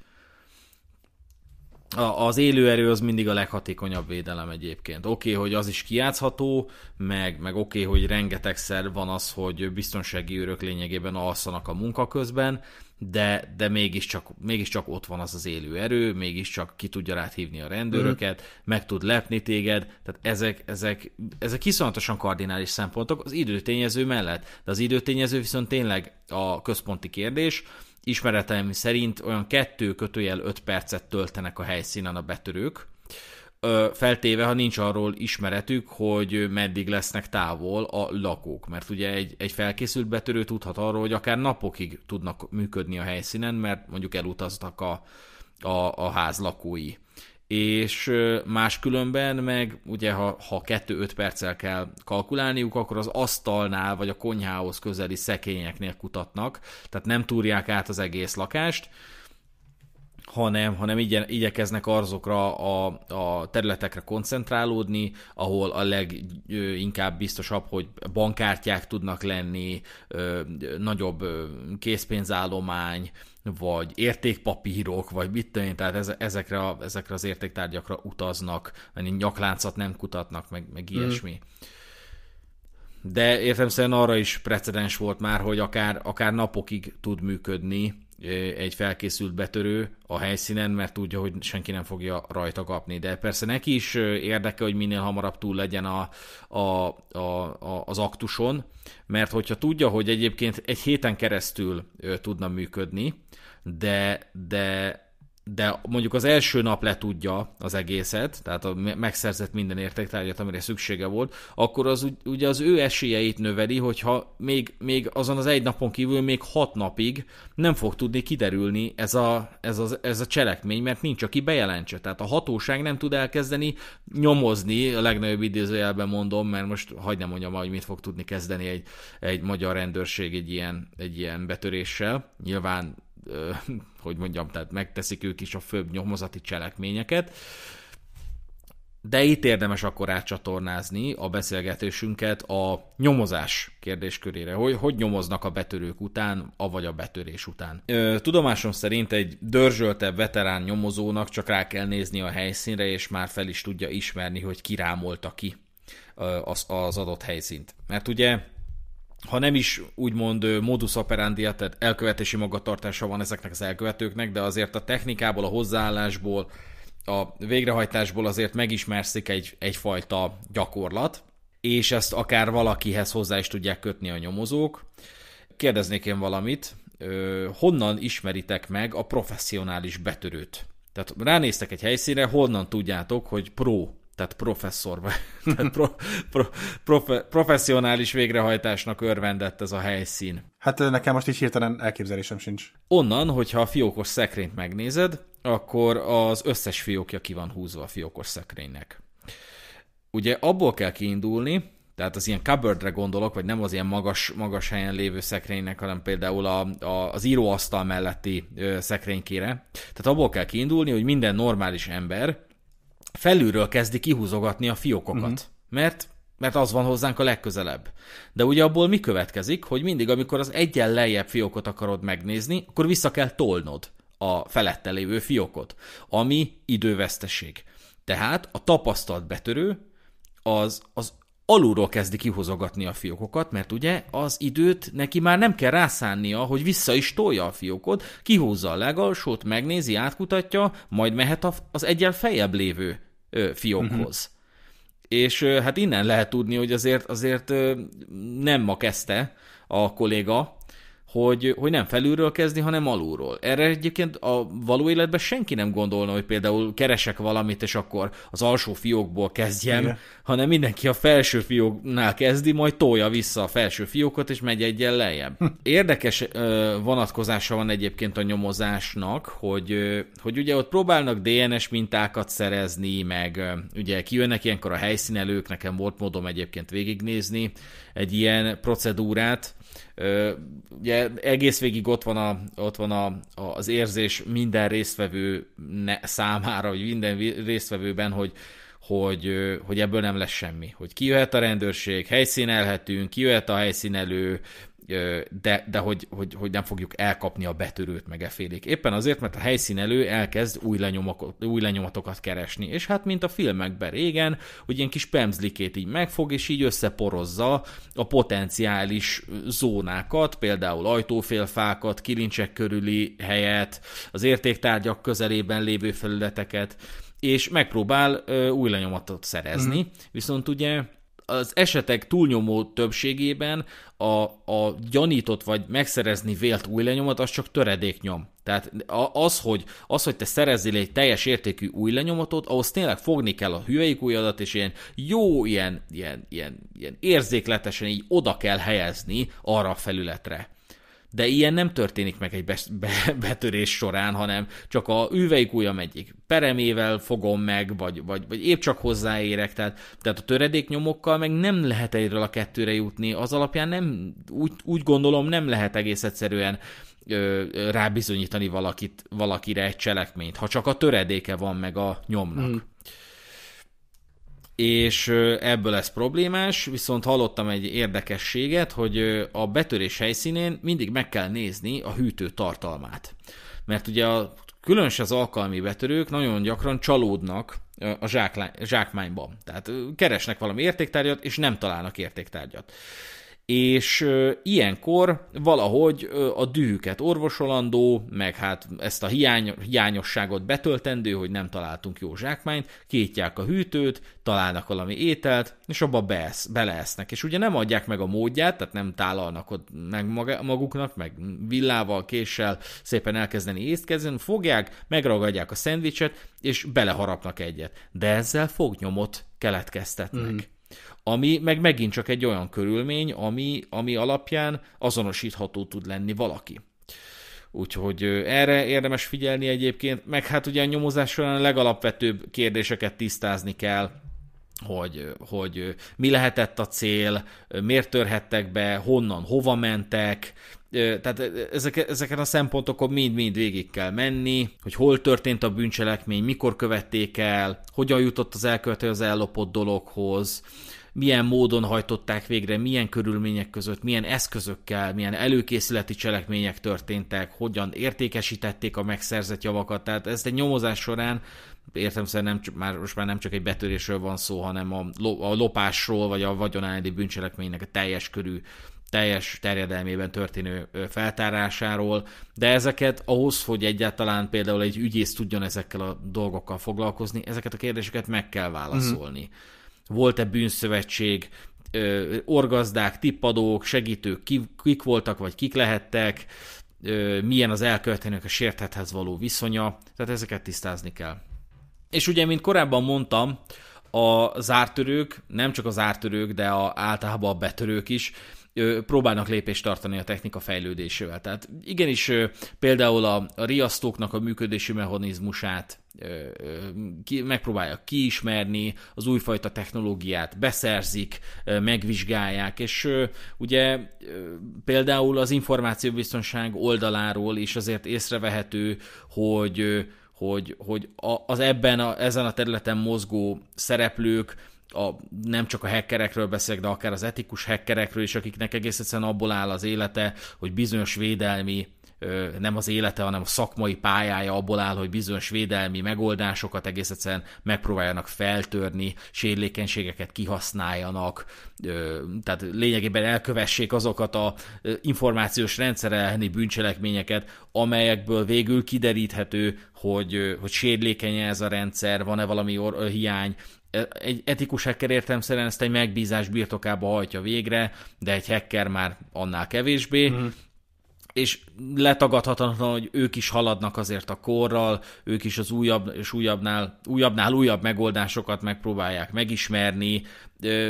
A, az élőerő az mindig a leghatékonyabb védelem egyébként. Oké, okay, hogy az is kiátszható, meg, meg oké, okay, hogy rengetegszer van az, hogy biztonsági őrök lényegében alszanak a munka közben, de, de mégiscsak, mégiscsak ott van az az élő erő, mégiscsak ki tudja rád hívni a rendőröket, mm meg tud lepni téged, tehát ezek, ezek, ezek iszonyatosan kardinális szempontok az időtényező mellett, de az időtényező viszont tényleg a központi kérdés, ismereteim szerint olyan kettő kötőjel öt percet töltenek a helyszínen a betörők, feltéve, ha nincs arról ismeretük, hogy meddig lesznek távol a lakók. Mert ugye egy, egy felkészült betörő tudhat arról, hogy akár napokig tudnak működni a helyszínen, mert mondjuk elutaztak a, a, a ház lakói. És máskülönben meg, ugye ha, ha 2-5 perccel kell kalkulálniuk, akkor az asztalnál vagy a konyhához közeli szekényeknél kutatnak, tehát nem túrják át az egész lakást, hanem, hanem igye, igyekeznek azokra a, a területekre koncentrálódni, ahol a leginkább biztosabb, hogy bankkártyák tudnak lenni, ö, nagyobb készpénzállomány, vagy értékpapírok, vagy mit tudom én, tehát ezekre, a, ezekre az értéktárgyakra utaznak, mert nyakláncot nem kutatnak, meg, meg mhm. ilyesmi. De értem szerint arra is precedens volt már, hogy akár, akár napokig tud működni, egy felkészült betörő a helyszínen, mert tudja, hogy senki nem fogja rajta kapni. De persze neki is érdeke, hogy minél hamarabb túl legyen a, a, a, a, az aktuson, mert hogyha tudja, hogy egyébként egy héten keresztül tudna működni, de, de de mondjuk az első nap letudja az egészet, tehát a megszerzett minden értéktárgyat, amire szüksége volt, akkor az ugye az ő esélyeit növeli, hogyha még, még azon az egy napon kívül még hat napig nem fog tudni kiderülni ez a, ez, a, ez a cselekmény, mert nincs, aki bejelentse. Tehát a hatóság nem tud elkezdeni nyomozni, a legnagyobb idézőjelben mondom, mert most hagyd nem mondjam, hogy mit fog tudni kezdeni egy, egy magyar rendőrség egy ilyen, egy ilyen betöréssel. Nyilván hogy mondjam, tehát megteszik ők is a főbb nyomozati cselekményeket. De itt érdemes akkor átcsatornázni a beszélgetésünket a nyomozás kérdéskörére, hogy hogy nyomoznak a betörők után, avagy a betörés után. tudomásom szerint egy dörzsöltebb veterán nyomozónak csak rá kell nézni a helyszínre, és már fel is tudja ismerni, hogy kirámolta ki az, az adott helyszínt. Mert ugye ha nem is úgymond modus operandi, tehát elkövetési magatartása van ezeknek az elkövetőknek, de azért a technikából, a hozzáállásból, a végrehajtásból azért megismerszik egy, egyfajta gyakorlat, és ezt akár valakihez hozzá is tudják kötni a nyomozók. Kérdeznék én valamit, honnan ismeritek meg a professzionális betörőt? Tehát ránéztek egy helyszínre, honnan tudjátok, hogy pro tehát professzorba, tehát pro, pro, profe, professzionális végrehajtásnak örvendett ez a helyszín. Hát nekem most így hirtelen elképzelésem sincs. Onnan, hogyha a fiókos szekrényt megnézed, akkor az összes fiókja ki van húzva a fiókos szekrénynek. Ugye abból kell kiindulni, tehát az ilyen cupboardre gondolok, vagy nem az ilyen magas, magas helyen lévő szekrénynek, hanem például a, a, az íróasztal melletti ö, szekrénykére. Tehát abból kell kiindulni, hogy minden normális ember, felülről kezdi kihúzogatni a fiókokat. Uh-huh. Mert mert az van hozzánk a legközelebb. De ugye abból mi következik, hogy mindig, amikor az egyen lejjebb fiókot akarod megnézni, akkor vissza kell tolnod a felette lévő fiókot, ami időveszteség. Tehát a tapasztalt betörő az, az alulról kezdi kihozogatni a fiókokat, mert ugye az időt neki már nem kell rászánnia, hogy vissza is tolja a fiókot, kihúzza a legalsót, megnézi, átkutatja, majd mehet az egyel feljebb lévő ö, fiókhoz. Uh-huh. És ö, hát innen lehet tudni, hogy azért, azért ö, nem ma kezdte a kolléga hogy, hogy nem felülről kezdi, hanem alulról. Erre egyébként a való életben senki nem gondolna, hogy például keresek valamit, és akkor az alsó fiókból kezdjem, Igen. hanem mindenki a felső fióknál kezdi, majd tolja vissza a felső fiókot, és megy egyen lejjebb. Hm. Érdekes ö, vonatkozása van egyébként a nyomozásnak, hogy, ö, hogy ugye ott próbálnak DNS mintákat szerezni, meg ö, ugye kijönnek ilyenkor a helyszínelők, nekem volt módom egyébként végignézni egy ilyen procedúrát, Ugye egész végig ott van, a, ott van a, a, az érzés minden résztvevő ne, számára, vagy minden résztvevőben, hogy, hogy, hogy ebből nem lesz semmi. Hogy kijöhet a rendőrség, helyszínelhetünk, kijöhet a helyszínelő, de, de hogy, hogy, hogy nem fogjuk elkapni a betörőt meg e félék. Éppen azért, mert a helyszínelő elkezd új, új lenyomatokat keresni, és hát mint a filmekben régen, hogy ilyen kis pemzlikét így megfog, és így összeporozza a potenciális zónákat, például ajtófélfákat, kilincsek körüli helyet, az értéktárgyak közelében lévő felületeket, és megpróbál ö, új lenyomatot szerezni, mm. viszont ugye az esetek túlnyomó többségében a, a gyanított vagy megszerezni vélt új lenyomat, az csak töredéknyom. Tehát az hogy, az, hogy te szerezzél egy teljes értékű új lenyomatot, ahhoz tényleg fogni kell a hüvelykújadat, és ilyen jó, ilyen, ilyen, ilyen, ilyen érzékletesen így oda kell helyezni arra a felületre. De ilyen nem történik meg egy betörés során, hanem csak a üveik ujjam egyik peremével fogom meg, vagy, vagy, vagy épp csak hozzáérek. Tehát, tehát a töredéknyomokkal meg nem lehet egyről a kettőre jutni. Az alapján nem, úgy, úgy gondolom nem lehet egész egyszerűen ö, rábizonyítani valakit, valakire egy cselekményt, ha csak a töredéke van meg a nyomnak. Hmm és ebből lesz problémás, viszont hallottam egy érdekességet, hogy a betörés helyszínén mindig meg kell nézni a hűtő tartalmát. Mert ugye a, különös az alkalmi betörők nagyon gyakran csalódnak a zsáklány, zsákmányban. Tehát keresnek valami értéktárgyat, és nem találnak értéktárgyat és ilyenkor valahogy a dühüket orvosolandó, meg hát ezt a hiány, hiányosságot betöltendő, hogy nem találtunk jó zsákmányt, kétják a hűtőt, találnak valami ételt, és abba beesz, beleesznek. És ugye nem adják meg a módját, tehát nem tálalnak ott meg maguknak, meg villával, késsel szépen elkezdeni észkezni, fogják, megragadják a szendvicset, és beleharapnak egyet. De ezzel fognyomot keletkeztetnek. Mm ami meg megint csak egy olyan körülmény, ami, ami alapján azonosítható tud lenni valaki. Úgyhogy erre érdemes figyelni egyébként, meg hát ugye a nyomozás során a legalapvetőbb kérdéseket tisztázni kell, hogy, hogy mi lehetett a cél, miért törhettek be, honnan, hova mentek, tehát ezek, ezeken a szempontokon mind-mind végig kell menni, hogy hol történt a bűncselekmény, mikor követték el, hogyan jutott az elkövető az ellopott dologhoz, milyen módon hajtották végre, milyen körülmények között, milyen eszközökkel, milyen előkészületi cselekmények történtek, hogyan értékesítették a megszerzett javakat. Tehát ezt egy nyomozás során értem nem, már, most már nem csak egy betörésről van szó, hanem a, a lopásról, vagy a vagyonállandi bűncselekménynek a teljes körű teljes terjedelmében történő feltárásáról, de ezeket ahhoz, hogy egyáltalán például egy ügyész tudjon ezekkel a dolgokkal foglalkozni, ezeket a kérdéseket meg kell mhm. válaszolni. Mm volt-e bűnszövetség, orgazdák, tippadók, segítők, kik voltak vagy kik lehettek, milyen az elkövetőnek a sérthethez való viszonya, tehát ezeket tisztázni kell. És ugye, mint korábban mondtam, a zártörők, nem csak az ártörők, de a, általában a betörők is próbálnak lépést tartani a technika fejlődésével. Tehát igenis például a, a riasztóknak a működési mechanizmusát, ki, megpróbálják kiismerni, az újfajta technológiát beszerzik, megvizsgálják, és ugye például az információbiztonság oldaláról is azért észrevehető, hogy hogy, hogy az ebben a, ezen a területen mozgó szereplők a, nem csak a hackerekről beszélek, de akár az etikus hackerekről is, akiknek egész egyszerűen abból áll az élete, hogy bizonyos védelmi nem az élete, hanem a szakmai pályája abból áll, hogy bizonyos védelmi megoldásokat egész egyszerűen megpróbáljanak feltörni, sérlékenységeket kihasználjanak, tehát lényegében elkövessék azokat a információs rendszerelni bűncselekményeket, amelyekből végül kideríthető, hogy, hogy sérülékeny -e ez a rendszer, van-e valami or- hiány, egy etikus hacker szerint ezt egy megbízás birtokába hajtja végre, de egy hacker már annál kevésbé, mm és letagadhatatlan, hogy ők is haladnak azért a korral, ők is az újabb és újabbnál, újabbnál újabb megoldásokat megpróbálják megismerni. Ö,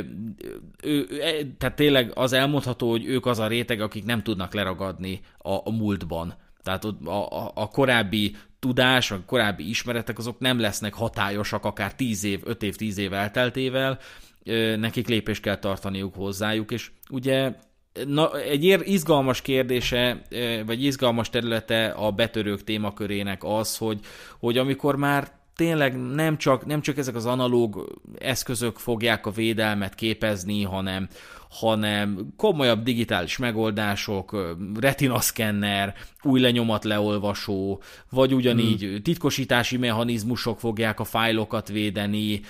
ö, e, tehát tényleg az elmondható, hogy ők az a réteg, akik nem tudnak leragadni a, a múltban. Tehát a, a, a korábbi tudás, a korábbi ismeretek azok nem lesznek hatályosak akár 10 év, 5 év, 10 év elteltével, nekik lépést kell tartaniuk hozzájuk, és ugye Na, egy ilyen izgalmas kérdése, e, vagy izgalmas területe a betörők témakörének az, hogy, hogy amikor már tényleg nem csak, nem csak ezek az analóg eszközök fogják a védelmet képezni, hanem, hanem komolyabb digitális megoldások, retinaszkenner, új lenyomat leolvasó, vagy ugyanígy hmm. titkosítási mechanizmusok fogják a fájlokat védeni,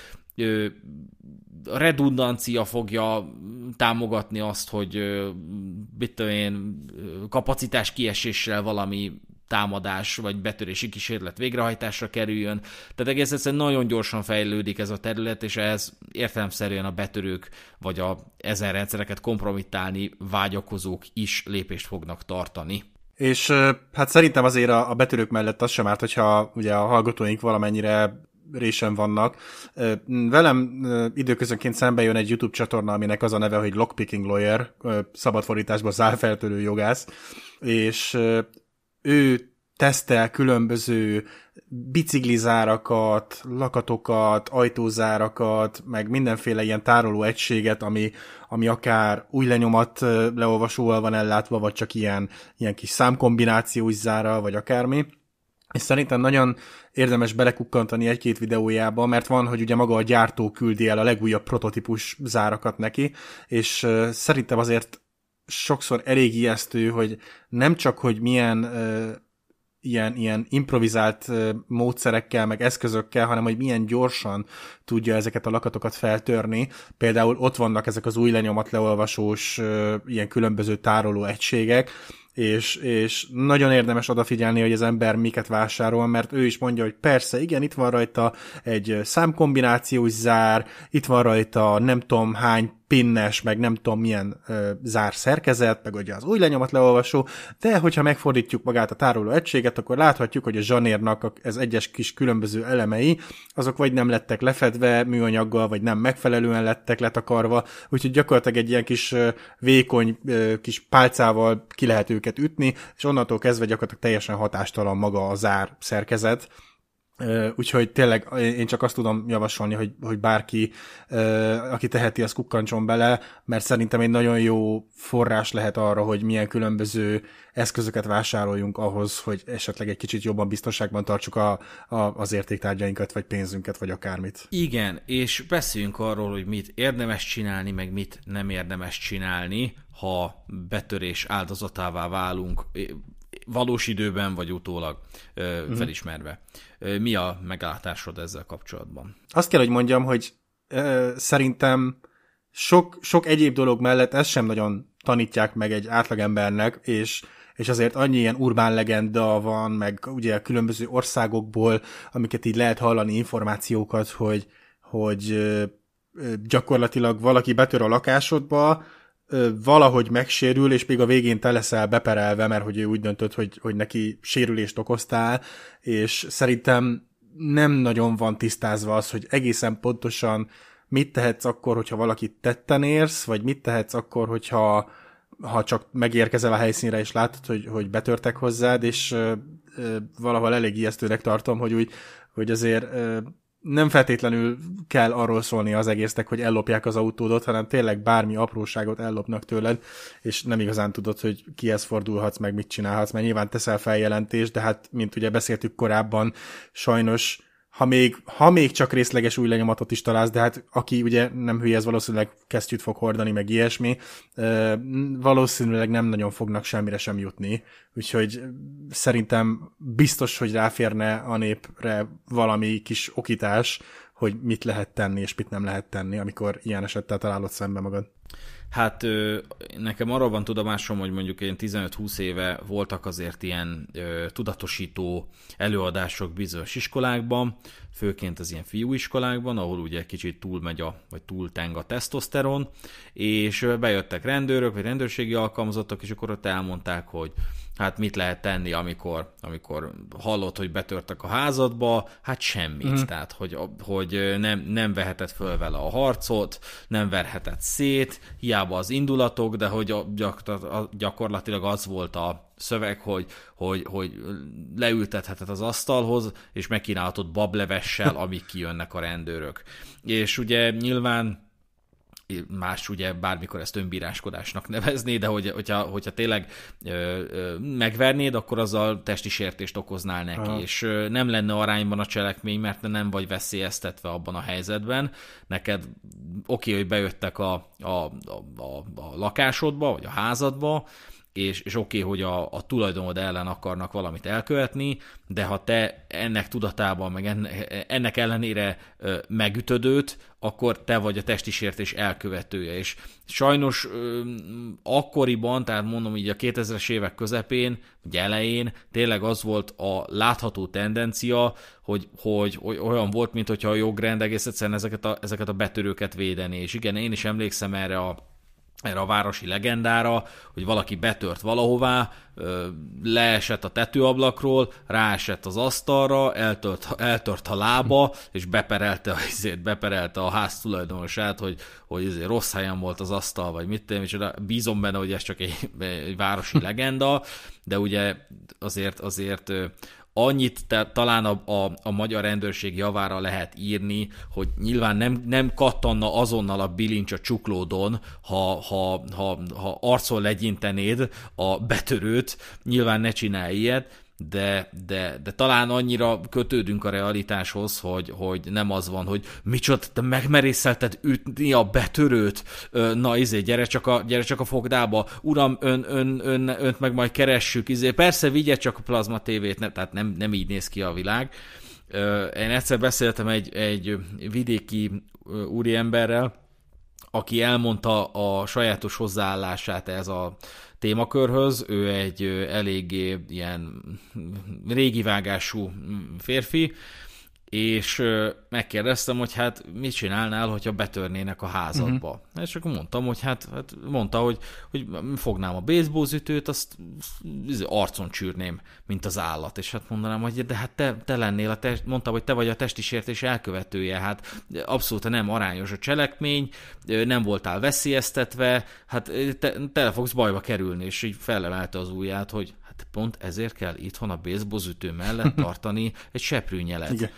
redundancia fogja támogatni azt, hogy mit tudom én, kapacitás kieséssel valami támadás vagy betörési kísérlet végrehajtásra kerüljön. Tehát egész egyszerűen nagyon gyorsan fejlődik ez a terület, és ehhez értelemszerűen a betörők vagy a ezen rendszereket kompromittálni vágyakozók is lépést fognak tartani. És hát szerintem azért a betörők mellett az sem árt, hogyha ugye a hallgatóink valamennyire résen vannak. Velem időközönként szembe jön egy YouTube csatorna, aminek az a neve, hogy Lockpicking Lawyer, szabadfordításban zárfeltörő jogász, és ő tesztel különböző biciklizárakat, lakatokat, ajtózárakat, meg mindenféle ilyen tároló egységet, ami, ami akár új lenyomat leolvasóval van ellátva, vagy csak ilyen, ilyen kis számkombinációs zárral, vagy akármi és szerintem nagyon érdemes belekukkantani egy-két videójába, mert van, hogy ugye maga a gyártó küldi el a legújabb prototípus zárakat neki, és szerintem azért sokszor elég ijesztő, hogy nem csak, hogy milyen ilyen, ilyen improvizált módszerekkel, meg eszközökkel, hanem hogy milyen gyorsan tudja ezeket a lakatokat feltörni. Például ott vannak ezek az új lenyomat leolvasós ilyen különböző tároló egységek, és, és nagyon érdemes odafigyelni, hogy az ember miket vásárol, mert ő is mondja, hogy persze, igen, itt van rajta egy számkombinációs zár, itt van rajta nem tudom hány pinnes, meg nem tudom milyen ö, zár szerkezet, meg ugye az új lenyomat leolvasó, de hogyha megfordítjuk magát a tároló egységet, akkor láthatjuk, hogy a zsanérnak ez egyes kis különböző elemei, azok vagy nem lettek lefedve műanyaggal, vagy nem megfelelően lettek letakarva, úgyhogy gyakorlatilag egy ilyen kis ö, vékony ö, kis pálcával ki lehet őket őket ütni, és onnantól kezdve gyakorlatilag teljesen hatástalan maga a zár szerkezet, Úgyhogy tényleg én csak azt tudom javasolni, hogy, hogy bárki, aki teheti, az kukkancson bele, mert szerintem egy nagyon jó forrás lehet arra, hogy milyen különböző eszközöket vásároljunk ahhoz, hogy esetleg egy kicsit jobban biztonságban tartsuk a, a, az értéktárgyainkat, vagy pénzünket, vagy akármit. Igen, és beszéljünk arról, hogy mit érdemes csinálni, meg mit nem érdemes csinálni ha betörés áldozatává válunk, valós időben vagy utólag mm. felismerve. Mi a meglátásod ezzel kapcsolatban? Azt kell, hogy mondjam, hogy ö, szerintem sok, sok egyéb dolog mellett ezt sem nagyon tanítják meg egy átlagembernek, és és azért annyi ilyen urbán legenda van, meg ugye a különböző országokból, amiket így lehet hallani információkat, hogy, hogy gyakorlatilag valaki betör a lakásodba, valahogy megsérül, és még a végén te leszel beperelve, mert hogy ő úgy döntött, hogy, hogy neki sérülést okoztál, és szerintem nem nagyon van tisztázva az, hogy egészen pontosan mit tehetsz akkor, hogyha valakit tetten érsz, vagy mit tehetsz akkor, hogyha ha csak megérkezel a helyszínre, és látod, hogy, hogy betörtek hozzád, és ö, ö, valahol elég ijesztőnek tartom, hogy úgy, hogy azért ö, nem feltétlenül kell arról szólni az egésznek, hogy ellopják az autódot, hanem tényleg bármi apróságot ellopnak tőled, és nem igazán tudod, hogy kihez fordulhatsz, meg mit csinálhatsz, mert nyilván teszel feljelentést, de hát, mint ugye beszéltük korábban, sajnos ha még, ha még csak részleges új lenyomatot is találsz, de hát aki ugye nem hülye, ez valószínűleg kesztyűt fog hordani, meg ilyesmi, valószínűleg nem nagyon fognak semmire sem jutni, úgyhogy szerintem biztos, hogy ráférne a népre valami kis okítás, hogy mit lehet tenni és mit nem lehet tenni, amikor ilyen esettel találod szembe magad. Hát nekem arról van tudomásom, hogy mondjuk én 15-20 éve voltak azért ilyen tudatosító előadások bizonyos iskolákban, főként az ilyen fiúiskolákban, ahol ugye kicsit túlmegy a, vagy túlteng a tesztoszteron, és bejöttek rendőrök, vagy rendőrségi alkalmazottak, és akkor ott elmondták, hogy hát mit lehet tenni, amikor, amikor hallod, hogy betörtek a házadba, hát semmit, mm. tehát hogy, hogy nem, nem veheted föl vele a harcot, nem verheted szét, hiába az indulatok, de hogy a, gyakorlatilag az volt a szöveg, hogy, hogy, hogy leültetheted az asztalhoz, és megkínálhatod bablevessel, amíg kijönnek a rendőrök. És ugye nyilván más ugye bármikor ezt önbíráskodásnak nevezné, de hogy, hogyha, hogyha tényleg ö, ö, megvernéd, akkor azzal testi sértést okoznál neki, Aha. és ö, nem lenne arányban a cselekmény, mert nem vagy veszélyeztetve abban a helyzetben. Neked oké, hogy bejöttek a, a, a, a, a lakásodba, vagy a házadba, és, és oké, okay, hogy a, a tulajdonod ellen akarnak valamit elkövetni, de ha te ennek tudatában, meg ennek ellenére megütöd őt, akkor te vagy a testi sértés elkövetője. És sajnos akkoriban, tehát mondom így a 2000-es évek közepén, vagy elején tényleg az volt a látható tendencia, hogy, hogy olyan volt, mintha a jogrend egész egyszerűen ezeket a, ezeket a betörőket védené. És igen, én is emlékszem erre a erre a városi legendára, hogy valaki betört valahová, leesett a tetőablakról, ráesett az asztalra, eltört, eltört a lába, és beperelte, azért beperelte a ház tulajdonosát, hogy, hogy azért rossz helyen volt az asztal, vagy mit tudom, és bízom benne, hogy ez csak egy, egy városi legenda, de ugye azért, azért annyit te, talán a, a, a magyar rendőrség javára lehet írni, hogy nyilván nem, nem kattanna azonnal a bilincs a csuklódon, ha, ha, ha, ha arcon legyintenéd a betörőt, nyilván ne csinálj ilyet, de, de, de talán annyira kötődünk a realitáshoz, hogy, hogy nem az van, hogy micsoda, te megmerészelted ütni a betörőt, na izé, gyere csak a, gyere csak a fogdába, uram, ön, ön, ön, önt meg majd keressük, izé, persze vigye csak a plazma tévét, nem, tehát nem, nem így néz ki a világ. Én egyszer beszéltem egy, egy vidéki úriemberrel, aki elmondta a sajátos hozzáállását ez a témakörhöz. Ő egy eléggé ilyen mm, régi vágású mm, férfi, és megkérdeztem, hogy hát mit csinálnál, hogyha betörnének a házadba. Uh-huh. És akkor mondtam, hogy hát, hát mondta, hogy, hogy fognám a baseballzütőt, azt izé arcon csűrném, mint az állat. És hát mondanám, hogy de hát te, te lennél, a test, mondta, hogy te vagy a testi sértés elkövetője, hát abszolút nem arányos a cselekmény, nem voltál veszélyeztetve, hát te, le fogsz bajba kerülni, és így felemelte az ujját, hogy hát pont ezért kell itthon a baseballzütő mellett tartani egy seprűnyelet. Igen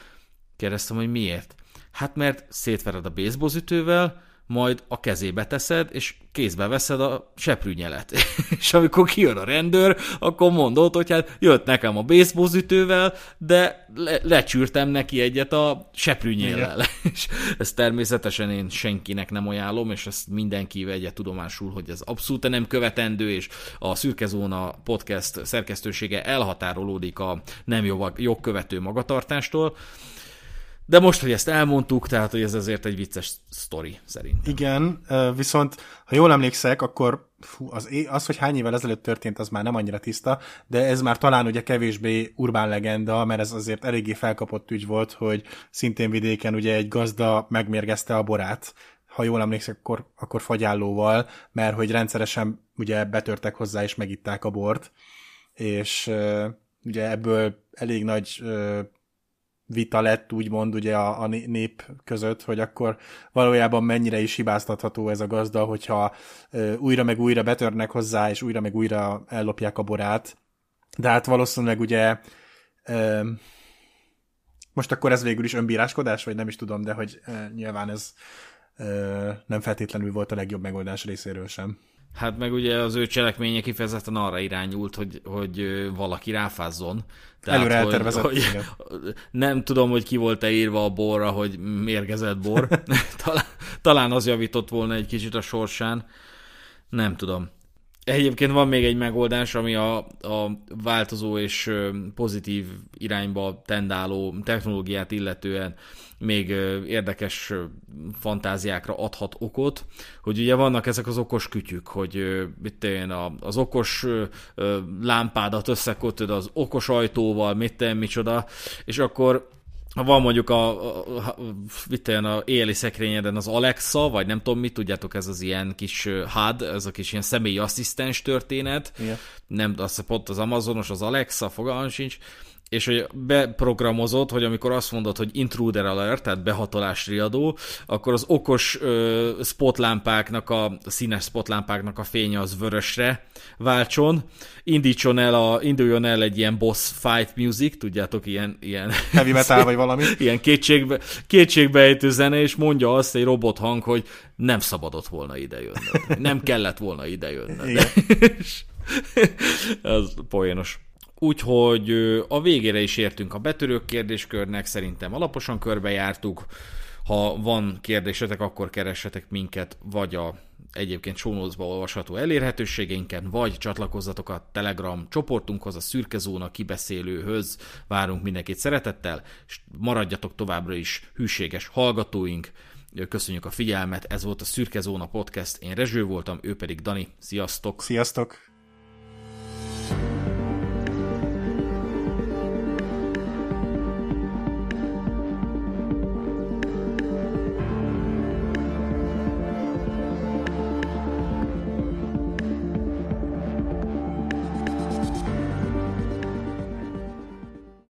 Kérdeztem, hogy miért. Hát mert szétvered a baseballütővel, majd a kezébe teszed, és kézbe veszed a seprűnyelet. és amikor kijön a rendőr, akkor mondod, hogy hát jött nekem a baseballütővel, de le- lecsűrtem neki egyet a seprűnyéllel. és ezt természetesen én senkinek nem ajánlom, és ezt mindenki vegye tudomásul, hogy ez abszolút nem követendő, és a Szürkezóna podcast szerkesztősége elhatárolódik a nem jogkövető magatartástól. De most, hogy ezt elmondtuk, tehát hogy ez azért egy vicces sztori szerintem. Igen, viszont ha jól emlékszek, akkor fú, az, az, hogy hány évvel ezelőtt történt, az már nem annyira tiszta, de ez már talán ugye kevésbé urbán legenda, mert ez azért eléggé felkapott ügy volt, hogy szintén vidéken ugye egy gazda megmérgezte a borát, ha jól emlékszek, akkor, akkor fagyállóval, mert hogy rendszeresen ugye betörtek hozzá és megitták a bort, és ugye ebből elég nagy vita lett úgymond ugye a, a nép között, hogy akkor valójában mennyire is hibáztatható ez a gazda, hogyha ö, újra meg újra betörnek hozzá, és újra meg újra ellopják a borát. De hát valószínűleg ugye ö, most akkor ez végül is önbíráskodás, vagy nem is tudom, de hogy ö, nyilván ez ö, nem feltétlenül volt a legjobb megoldás részéről sem. Hát meg ugye az ő cselekménye kifejezetten arra irányult, hogy, hogy valaki ráfázzon. Tehát, Előre eltervezett. Hogy, hogy nem tudom, hogy ki volt-e írva a borra, hogy mérgezett bor. talán, talán az javított volna egy kicsit a sorsán. Nem tudom. Egyébként van még egy megoldás, ami a, a változó és pozitív irányba tendáló technológiát illetően még érdekes fantáziákra adhat okot, hogy ugye vannak ezek az okos kütyük, hogy mit én, az okos lámpádat összekötöd az okos ajtóval, mit én, micsoda, és akkor ha van mondjuk a, a, a, mit a éli szekrényeden az Alexa, vagy nem tudom mit, tudjátok, ez az ilyen kis HUD, ez a kis ilyen személyi asszisztens történet, Igen. nem, azt pont az Amazonos, az Alexa, fogalmam sincs, és hogy beprogramozott, hogy amikor azt mondod, hogy intruder alert, tehát behatolás riadó, akkor az okos ö, spotlámpáknak, a színes spotlámpáknak a fénye az vörösre váltson, indítson el a, induljon el egy ilyen boss fight music, tudjátok, ilyen... ilyen heavy metal vagy valami. Ilyen kétségbe, kétségbejtő zene, és mondja azt egy robot hang, hogy nem szabadott volna idejönnöd. Nem kellett volna idejönnöd. Ez az poénos. Úgyhogy a végére is értünk a betörők kérdéskörnek, szerintem alaposan körbejártuk. Ha van kérdésetek, akkor keressetek minket, vagy a egyébként sónózba olvasható elérhetőségeinken, vagy csatlakozzatok a Telegram csoportunkhoz, a Szürke Zóna kibeszélőhöz. Várunk mindenkit szeretettel, és maradjatok továbbra is hűséges hallgatóink. Köszönjük a figyelmet, ez volt a Szürke Zóna Podcast, én Rezső voltam, ő pedig Dani. Sziasztok! Sziasztok!